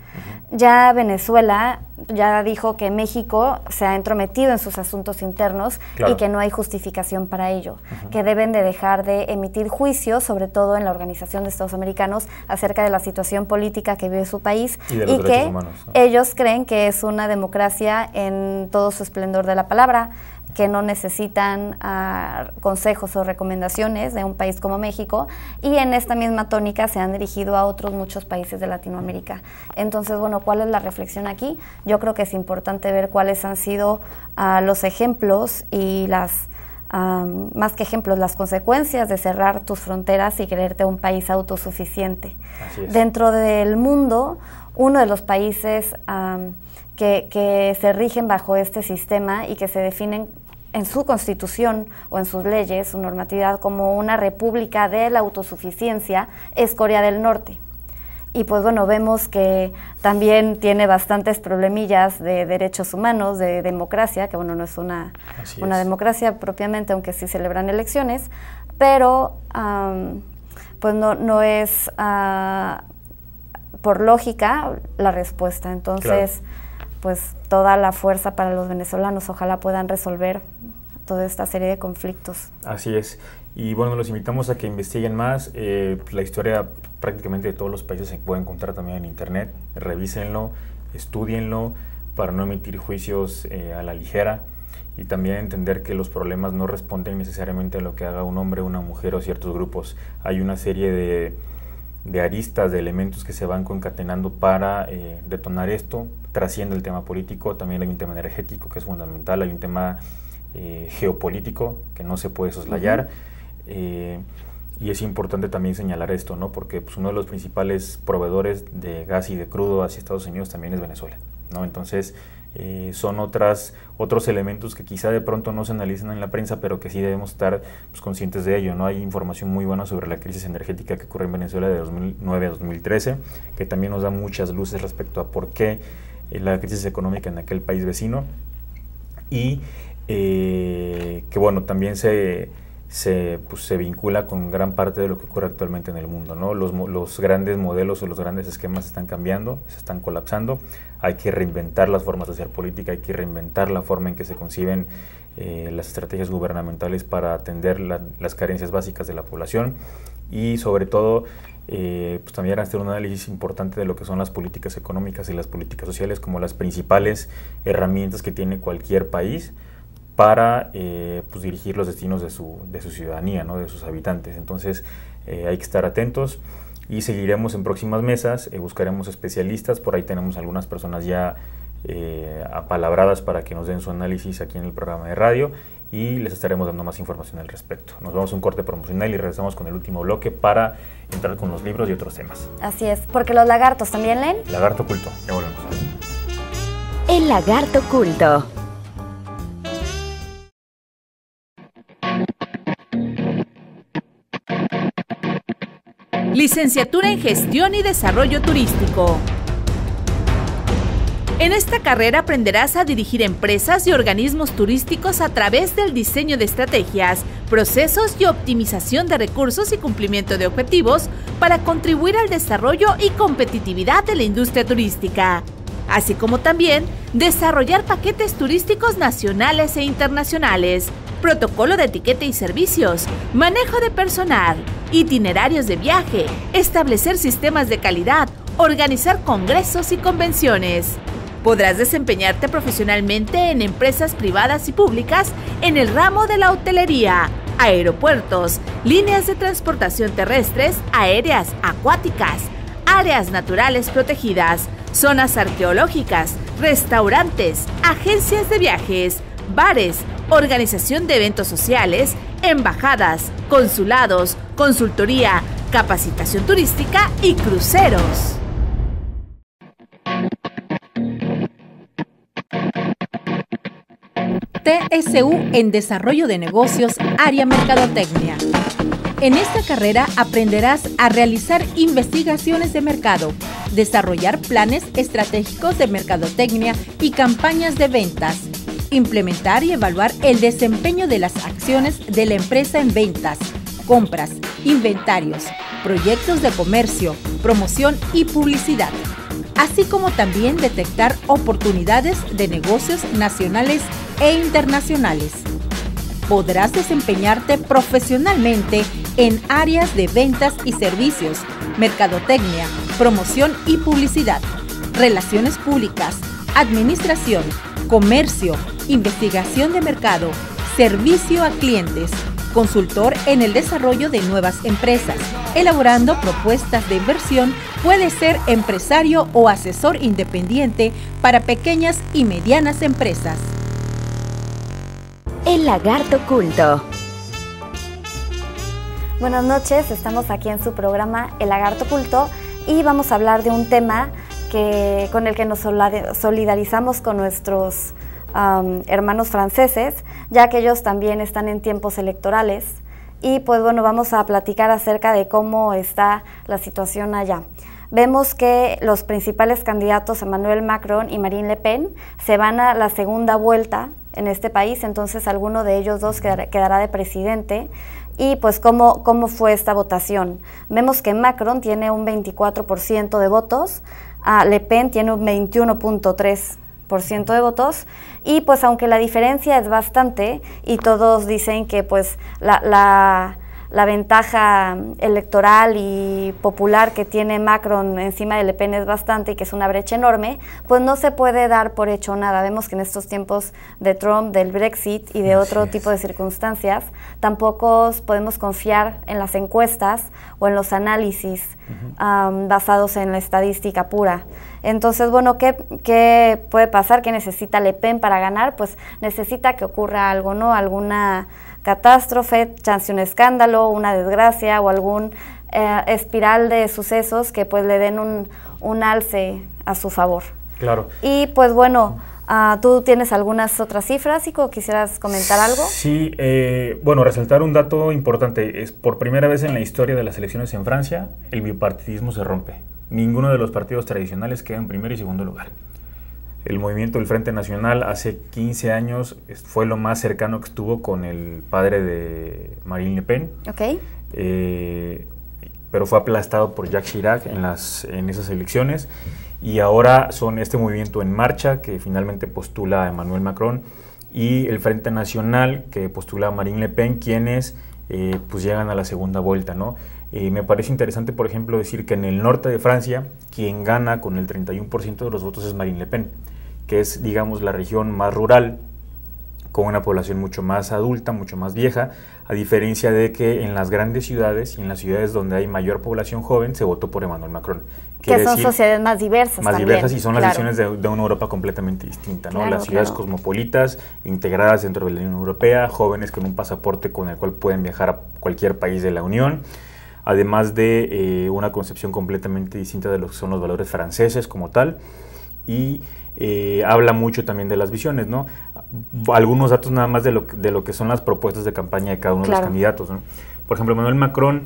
Ya Venezuela ya dijo que México se ha entrometido en sus asuntos internos y que no hay justificación para ello, que deben de dejar de emitir juicios, sobre todo en la Organización de Estados Americanos, acerca de la situación política que vive su país y, que ellos creen que es una democracia en todo su esplendor de la palabra que no necesitan ah, consejos o recomendaciones de un país como México y en esta misma tónica se han dirigido a otros muchos países de Latinoamérica. Entonces, bueno, ¿cuál es la reflexión aquí? Yo creo que es importante ver cuáles han sido ah, los ejemplos y las... Ah, más que ejemplos, las consecuencias de cerrar tus fronteras y creerte un país autosuficiente. Dentro del mundo, uno de los países que, se rigen bajo este sistema y que se definen en su constitución o en sus leyes, su normatividad, como una república de la autosuficiencia, es Corea del Norte. Y pues bueno, vemos que también tiene bastantes problemillas de derechos humanos, de democracia, que bueno, no es una, democracia propiamente, aunque sí celebran elecciones, pero pues no, es ah, por lógica la respuesta. Entonces pues toda la fuerza para los venezolanos. Ojalá puedan resolver toda esta serie de conflictos. Así es. Y bueno, los invitamos a que investiguen más eh, pues, la historia prácticamente de todos los países se puede encontrar también en internet. Revísenlo, estudienlo para no emitir juicios eh, a la ligera y también entender que los problemas no responden necesariamente a lo que haga un hombre, una mujer o ciertos grupos. Hay una serie de, aristas, de elementos que se van concatenando para eh, detonar esto trasciende el tema político, también hay un tema energético que es fundamental, hay un tema eh, geopolítico que no se puede soslayar. Eh, y es importante también señalar esto, ¿no? Porque pues, uno de los principales proveedores de gas y de crudo hacia Estados Unidos también es Venezuela, ¿no? Entonces, eh, son otras, otros elementos que quizá de pronto no se analizan en la prensa, pero que sí debemos estar pues, conscientes de ello, ¿no? Hay información muy buena sobre la crisis energética que ocurre en Venezuela de 2009 a 2013, que también nos da muchas luces respecto a por qué eh, la crisis económica en aquel país vecino y eh, que bueno, también se, pues, se, vincula con gran parte de lo que ocurre actualmente en el mundo. Los, grandes modelos o los grandes esquemas están cambiando, se están colapsando, hay que reinventar las formas de hacer política, hay que reinventar la forma en que se conciben eh, las estrategias gubernamentales para atender las carencias básicas de la población y sobre todo eh, pues también hacer un análisis importante de lo que son las políticas económicas y las políticas sociales como las principales herramientas que tiene cualquier país para eh, pues dirigir los destinos de su, de su ciudadanía, de sus habitantes. Entonces eh, hay que estar atentos y seguiremos en próximas mesas, eh, buscaremos especialistas, por ahí tenemos algunas personas ya eh, apalabradas para que nos den su análisis aquí en el programa de radio y les estaremos dando más información al respecto. Nos vamos a un corte promocional y regresamos con el último bloque para entrar con los libros y otros temas. Así es, porque los lagartos también leen. Lagarto Oculto, ya volvemos. El lagarto Oculto Licenciatura en Gestión y Desarrollo Turístico. En esta carrera aprenderás a dirigir empresas y organismos turísticos a través del diseño de estrategias, procesos y optimización de recursos y cumplimiento de objetivos para contribuir al desarrollo y competitividad de la industria turística, así como también desarrollar paquetes turísticos nacionales e internacionales, protocolo de etiqueta y servicios, manejo de personal, itinerarios de viaje, establecer sistemas de calidad, organizar congresos y convenciones. Podrás desempeñarte profesionalmente en empresas privadas y públicas en el ramo de la hotelería, aeropuertos, líneas de transportación terrestres, aéreas, acuáticas, áreas naturales protegidas, zonas arqueológicas, restaurantes, agencias de viajes, bares, organización de eventos sociales, embajadas, consulados, consultoría, capacitación turística y cruceros. SU en Desarrollo de Negocios, Área Mercadotecnia. En esta carrera aprenderás a realizar investigaciones de mercado, desarrollar planes estratégicos de mercadotecnia y campañas de ventas, implementar y evaluar el desempeño de las acciones de la empresa en ventas, compras, inventarios, proyectos de comercio, promoción y publicidad, así como también detectar oportunidades de negocios nacionales e internacionales. Podrás desempeñarte profesionalmente en áreas de ventas y servicios, mercadotecnia, promoción y publicidad, relaciones públicas, administración, comercio, investigación de mercado, servicio a clientes, consultor en el desarrollo de nuevas empresas, elaborando propuestas de inversión, puede ser empresario o asesor independiente para pequeñas y medianas empresas. El Lagarto Culto. Buenas noches, estamos aquí en su programa El Lagarto Culto y vamos a hablar de un tema que, con el que nos solidarizamos con nuestros hermanos franceses, ya que ellos también están en tiempos electorales. Y pues bueno, vamos a platicar acerca de cómo está la situación allá vemos que los principales candidatos, Emmanuel Macron y Marine Le Pen, se van a la segunda vuelta en este país, entonces alguno de ellos dos quedará, de presidente. Y pues ¿cómo, cómo fue esta votación. Vemos que Macron tiene un 24% de votos, a Le Pen tiene un 21.3% de votos y pues aunque la diferencia es bastante y todos dicen que pues la, la la ventaja electoral y popular que tiene Macron encima de Le Pen es bastante y que es una brecha enorme, pues no se puede dar por hecho nada. Vemos que en estos tiempos de Trump, del Brexit y de otro tipo de circunstancias, tampoco podemos confiar en las encuestas o en los análisis basados en la estadística pura. Entonces, bueno, ¿qué, ¿qué, puede pasar? ¿Qué necesita Le Pen para ganar? Pues necesita que ocurra algo, ¿no? Alguna catástrofe, chance un escándalo, una desgracia o algún eh, espiral de sucesos que pues le den un, un alce a su favor. Claro. Y pues bueno, ah, ¿Tú tienes algunas otras cifras, y ¿Quisieras comentar algo? Sí, eh, bueno, resaltar un dato importante. Es por primera vez en la historia de las elecciones en Francia, el bipartidismo se rompe ninguno de los partidos tradicionales queda en primer y segundo lugar. El movimiento del Frente Nacional hace 15 años fue lo más cercano que estuvo con el padre de Marine Le Pen. Okay. Eh, pero fue aplastado por Jacques Chirac en, las, en esas elecciones. Y ahora son este movimiento en marcha que finalmente postula a Emmanuel Macron y el Frente Nacional que postula a Marine Le Pen, quienes eh, pues llegan a la segunda vuelta, ¿no? Eh, me parece interesante, por ejemplo, decir que en el norte de Francia, quien gana con el 31% de los votos es Marine Le Pen, que es, digamos, la región más rural, con una población mucho más adulta, mucho más vieja, a diferencia de que en las grandes ciudades y en las ciudades donde hay mayor población joven se votó por Emmanuel Macron. que son sociedades más diversas. Más diversas y son las visiones de, una Europa completamente distinta, ¿no? las ciudades cosmopolitas, integradas dentro de la Unión Europea, jóvenes con un pasaporte con el cual pueden viajar a cualquier país de la Unión además de eh, una concepción completamente distinta de lo que son los valores franceses como tal. Y eh, habla mucho también de las visiones, ¿no? Algunos datos nada más de lo, que son las propuestas de campaña de cada uno de los candidatos. Por ejemplo, Manuel Macron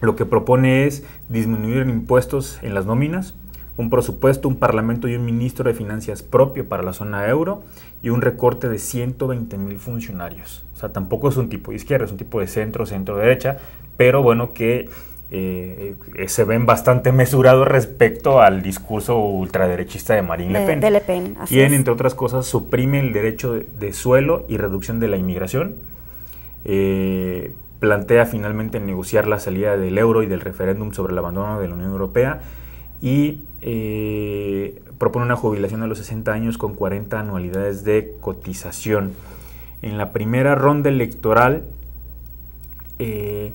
lo que propone es disminuir impuestos en las nóminas, un presupuesto, un parlamento y un ministro de finanzas propio para la zona euro y un recorte de 120 mil funcionarios. O sea, tampoco es un tipo de izquierda, es un tipo de centro, centro-derecha, pero bueno, que eh, se ven bastante mesurados respecto al discurso ultraderechista de Marine Le Pen. entre otras cosas, suprime el derecho de, suelo y reducción de la inmigración. Eh, plantea finalmente negociar la salida del euro y del referéndum sobre el abandono de la Unión Europea y eh, propone una jubilación a los 60 años con 40 anualidades de cotización. En la primera ronda electoral eh,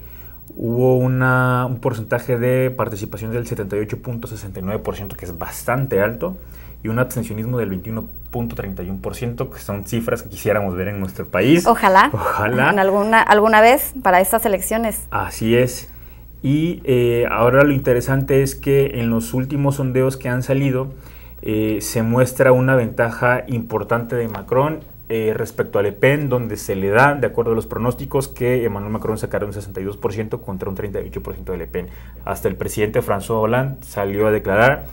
hubo un porcentaje de participación del 78.69%, que es bastante alto, y un abstencionismo del 21.31%, que son cifras que quisiéramos ver en nuestro país. Ojalá. Ojalá. alguna, alguna vez para estas elecciones. Así es. Y eh, ahora lo interesante es que en los últimos sondeos que han salido eh, se muestra una ventaja importante de Macron eh, respecto al Le Pen, donde se le da, de acuerdo a los pronósticos, que Emmanuel Macron sacará un 62% contra un 38% del Le Pen. Hasta el presidente François Hollande salió a declarar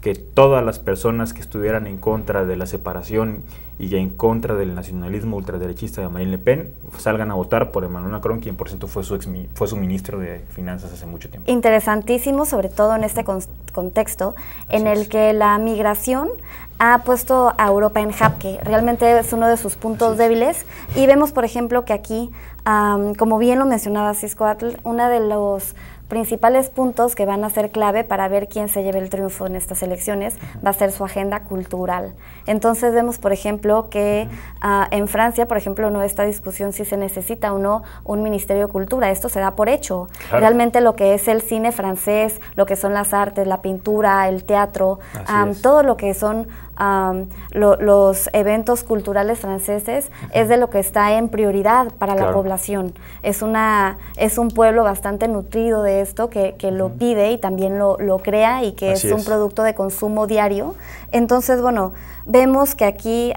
que todas las personas que estuvieran en contra de la separación y en contra del nacionalismo ultraderechista de Marine Le Pen salgan a votar por Emmanuel Macron, quien por cierto fue su, ex, fue su ministro de Finanzas hace mucho tiempo. Interesantísimo, sobre todo en este contexto en el que la migración ha puesto a Europa en jaque. Realmente es uno de sus puntos débiles. Y vemos, por ejemplo, que aquí, como bien lo mencionaba Cisco Atl, una de los principales puntos que van a ser clave para ver quién se lleve el triunfo en estas elecciones va a ser su agenda cultural. Entonces vemos, por ejemplo, que ah, en Francia, por ejemplo, no esta discusión si se necesita o no un Ministerio de Cultura. Esto se da por hecho. Realmente lo que es el cine francés, lo que son las artes, la pintura, el teatro, todo lo que son los eventos culturales franceses es de lo que está en prioridad para la población. Es, una, es un pueblo bastante nutrido de esto que, que lo pide y también lo, lo crea y que es un producto de consumo diario. Entonces, bueno, vemos que aquí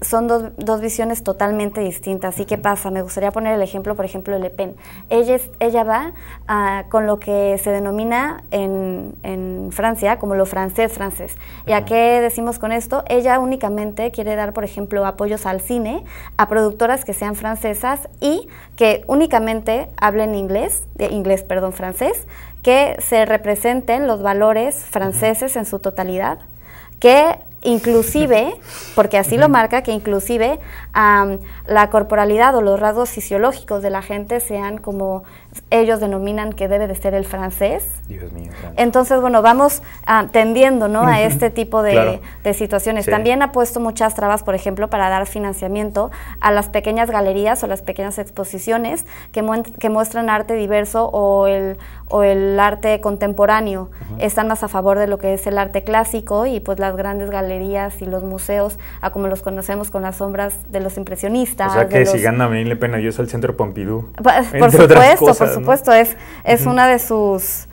son dos, dos, visiones totalmente distintas. ¿Y qué pasa? Me gustaría poner el ejemplo, por ejemplo, de Le Pen. Ella, es, ella va ah, con lo que se denomina en, en Francia como lo francés francés. ¿Y a qué decimos con esto, ella únicamente quiere dar, por ejemplo, apoyos al cine, a productoras que sean francesas y que únicamente hablen inglés, de inglés, perdón, francés, que se representen los valores franceses en su totalidad, que inclusive, porque así lo marca, que inclusive la corporalidad o los rasgos fisiológicos de la gente sean como ellos denominan que debe de ser el francés. Dios mío. Entonces, bueno, vamos ah, tendiendo ¿no? a este tipo de, situaciones. También ha puesto muchas trabas, por ejemplo, para dar financiamiento a las pequeñas galerías o las pequeñas exposiciones que, que muestran arte diverso o el, o el arte contemporáneo. Están más a favor de lo que es el arte clásico y pues las grandes galerías y los museos, a como los conocemos con las sombras de los impresionistas. O sea que si a gana Le Pena, yo es el Centro Pompidou. Por, por supuesto, por supuesto, es, es una de sus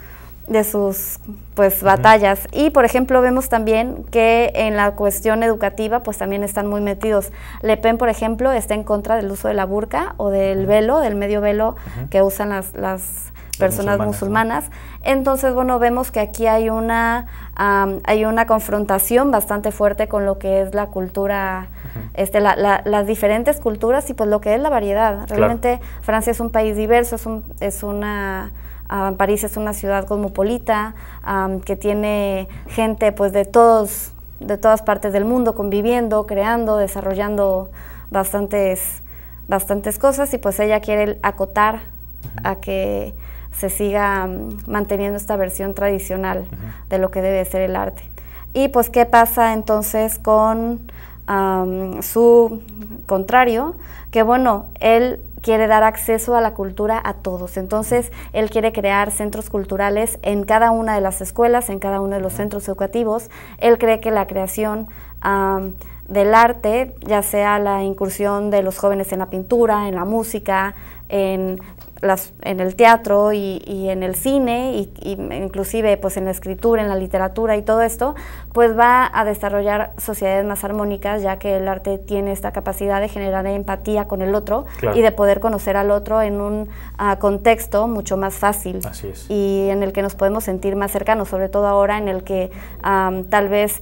de sus pues batallas y por ejemplo vemos también que en la cuestión educativa pues también están muy metidos Le Pen por ejemplo está en contra del uso de la burka o del velo del medio velo que usan las personas musulmanas. Entonces, bueno, vemos que aquí hay una, hay una confrontación bastante fuerte con lo que es la cultura, este, las diferentes culturas y pues lo que es la variedad. Realmente Francia es un país diverso, es, es una... París es una ciudad cosmopolita que tiene gente pues de todos de todas partes del mundo conviviendo, creando, desarrollando bastantes bastantes cosas y pues ella quiere acotar a que se siga mm, manteniendo esta versión tradicional de lo que debe ser el arte. Y pues, ¿qué pasa entonces con su contrario? Que bueno, él quiere dar acceso a la cultura a todos. Entonces, él quiere crear centros culturales en cada una de las escuelas, en cada uno de los centros educativos. Él cree que la creación del arte, ya sea la incursión de los jóvenes en la pintura, en la música, en en el teatro y, en el cine, y, inclusive pues en la escritura, en la literatura y todo esto, pues va a desarrollar sociedades más armónicas, ya que el arte tiene esta capacidad de generar empatía con el otro y de poder conocer al otro en un ah, contexto mucho más fácil y en el que nos podemos sentir más cercanos, sobre todo ahora en el que tal vez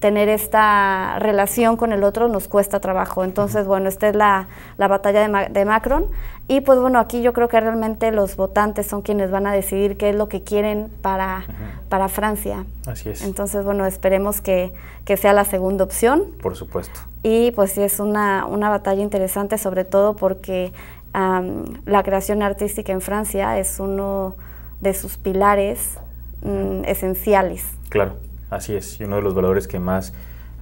tener esta relación con el otro nos cuesta trabajo. Entonces, bueno, esta es la, batalla de, Macron. Y pues bueno, aquí yo creo que realmente los votantes son quienes van a decidir qué es lo que quieren para, para Francia. Así es. Entonces, bueno, esperemos que, sea la segunda opción. Por supuesto. Y pues sí, es una, una batalla interesante, sobre todo porque la creación artística en Francia es uno de sus pilares mm, esenciales. Claro. Así es, y uno de los valores que más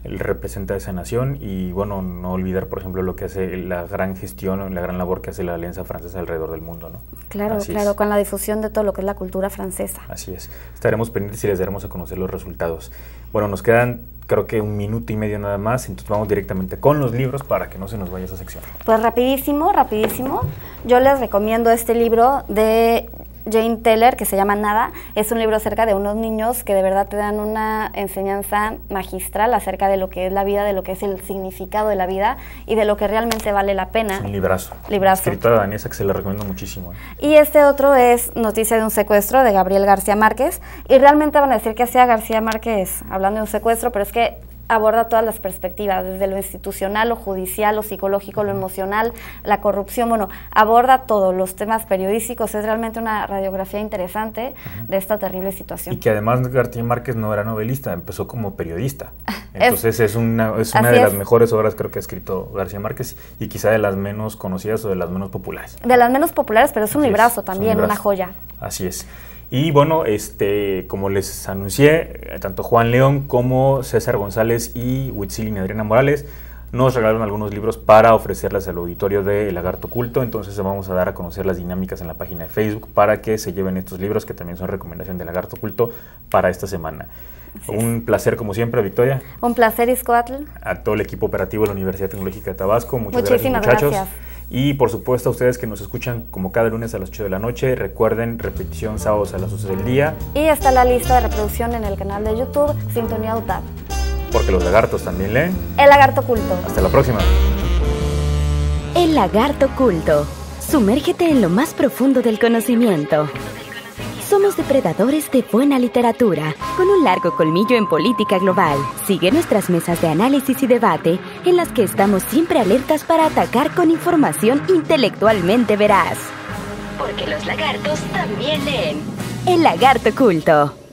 eh, representa esa nación y bueno, no olvidar por ejemplo lo que hace la gran gestión, la gran labor que hace la Alianza Francesa alrededor del mundo, ¿no? Claro, claro, con la difusión de todo lo que es la cultura francesa. Así es, estaremos pendientes y les daremos a conocer los resultados. Bueno, nos quedan creo que un minuto y medio nada más, entonces vamos directamente con los libros para que no se nos vaya esa sección. Pues rapidísimo, rapidísimo, yo les recomiendo este libro de Jane Teller, que se llama Nada, es un libro acerca de unos niños que de verdad te dan una enseñanza magistral acerca de lo que es la vida, de lo que es el significado de la vida y de lo que realmente vale la pena. un librazo. Librazo. Escritora danesa que se le recomiendo muchísimo. ¿eh? Y este otro es Noticia de un secuestro de Gabriel García Márquez. Y realmente van a decir que hacía García Márquez hablando de un secuestro, pero es que aborda todas las perspectivas, desde lo institucional, lo judicial, lo psicológico, lo emocional, la corrupción, bueno, aborda todos los temas periodísticos, es realmente una radiografía interesante de esta terrible situación. Y que además García Márquez no era novelista, empezó como periodista. Entonces es, una, es una de las mejores obras creo que ha escrito García Márquez y quizá de las menos conocidas o de las menos populares. De las menos populares, pero es un librazo también, una joya. Así es. Y bueno, este, como les anuncié, eh, tanto Juan León como César González y y Adriana Morales nos regalaron algunos libros para ofrecerles al auditorio de Lagarto Culto. Entonces vamos a dar a conocer las dinámicas en la página de Facebook para que se lleven estos libros que también son recomendación de Lagarto Culto para esta semana. Un placer como siempre, Victoria. Un placer, Iscoatl. A todo el equipo operativo de la Universidad Tecnológica de Tabasco. Muchas Muchísimas gracias, muchachos. Gracias. Y por supuesto a ustedes que nos escuchan como cada lunes a las 8 de la noche, recuerden repetición sábados a las 12 del día. Y está la lista de reproducción en el canal de YouTube Sintonía UTAP. Porque los lagartos también leen. El lagarto culto. Hasta la próxima. El lagarto culto. Sumérgete en lo más profundo del conocimiento. Somos depredadores de buena literatura, con un largo colmillo en política global. Sigue nuestras mesas de análisis y debate, en las que estamos siempre alertas para atacar con información intelectualmente veraz. Porque los lagartos también leen. El lagarto culto.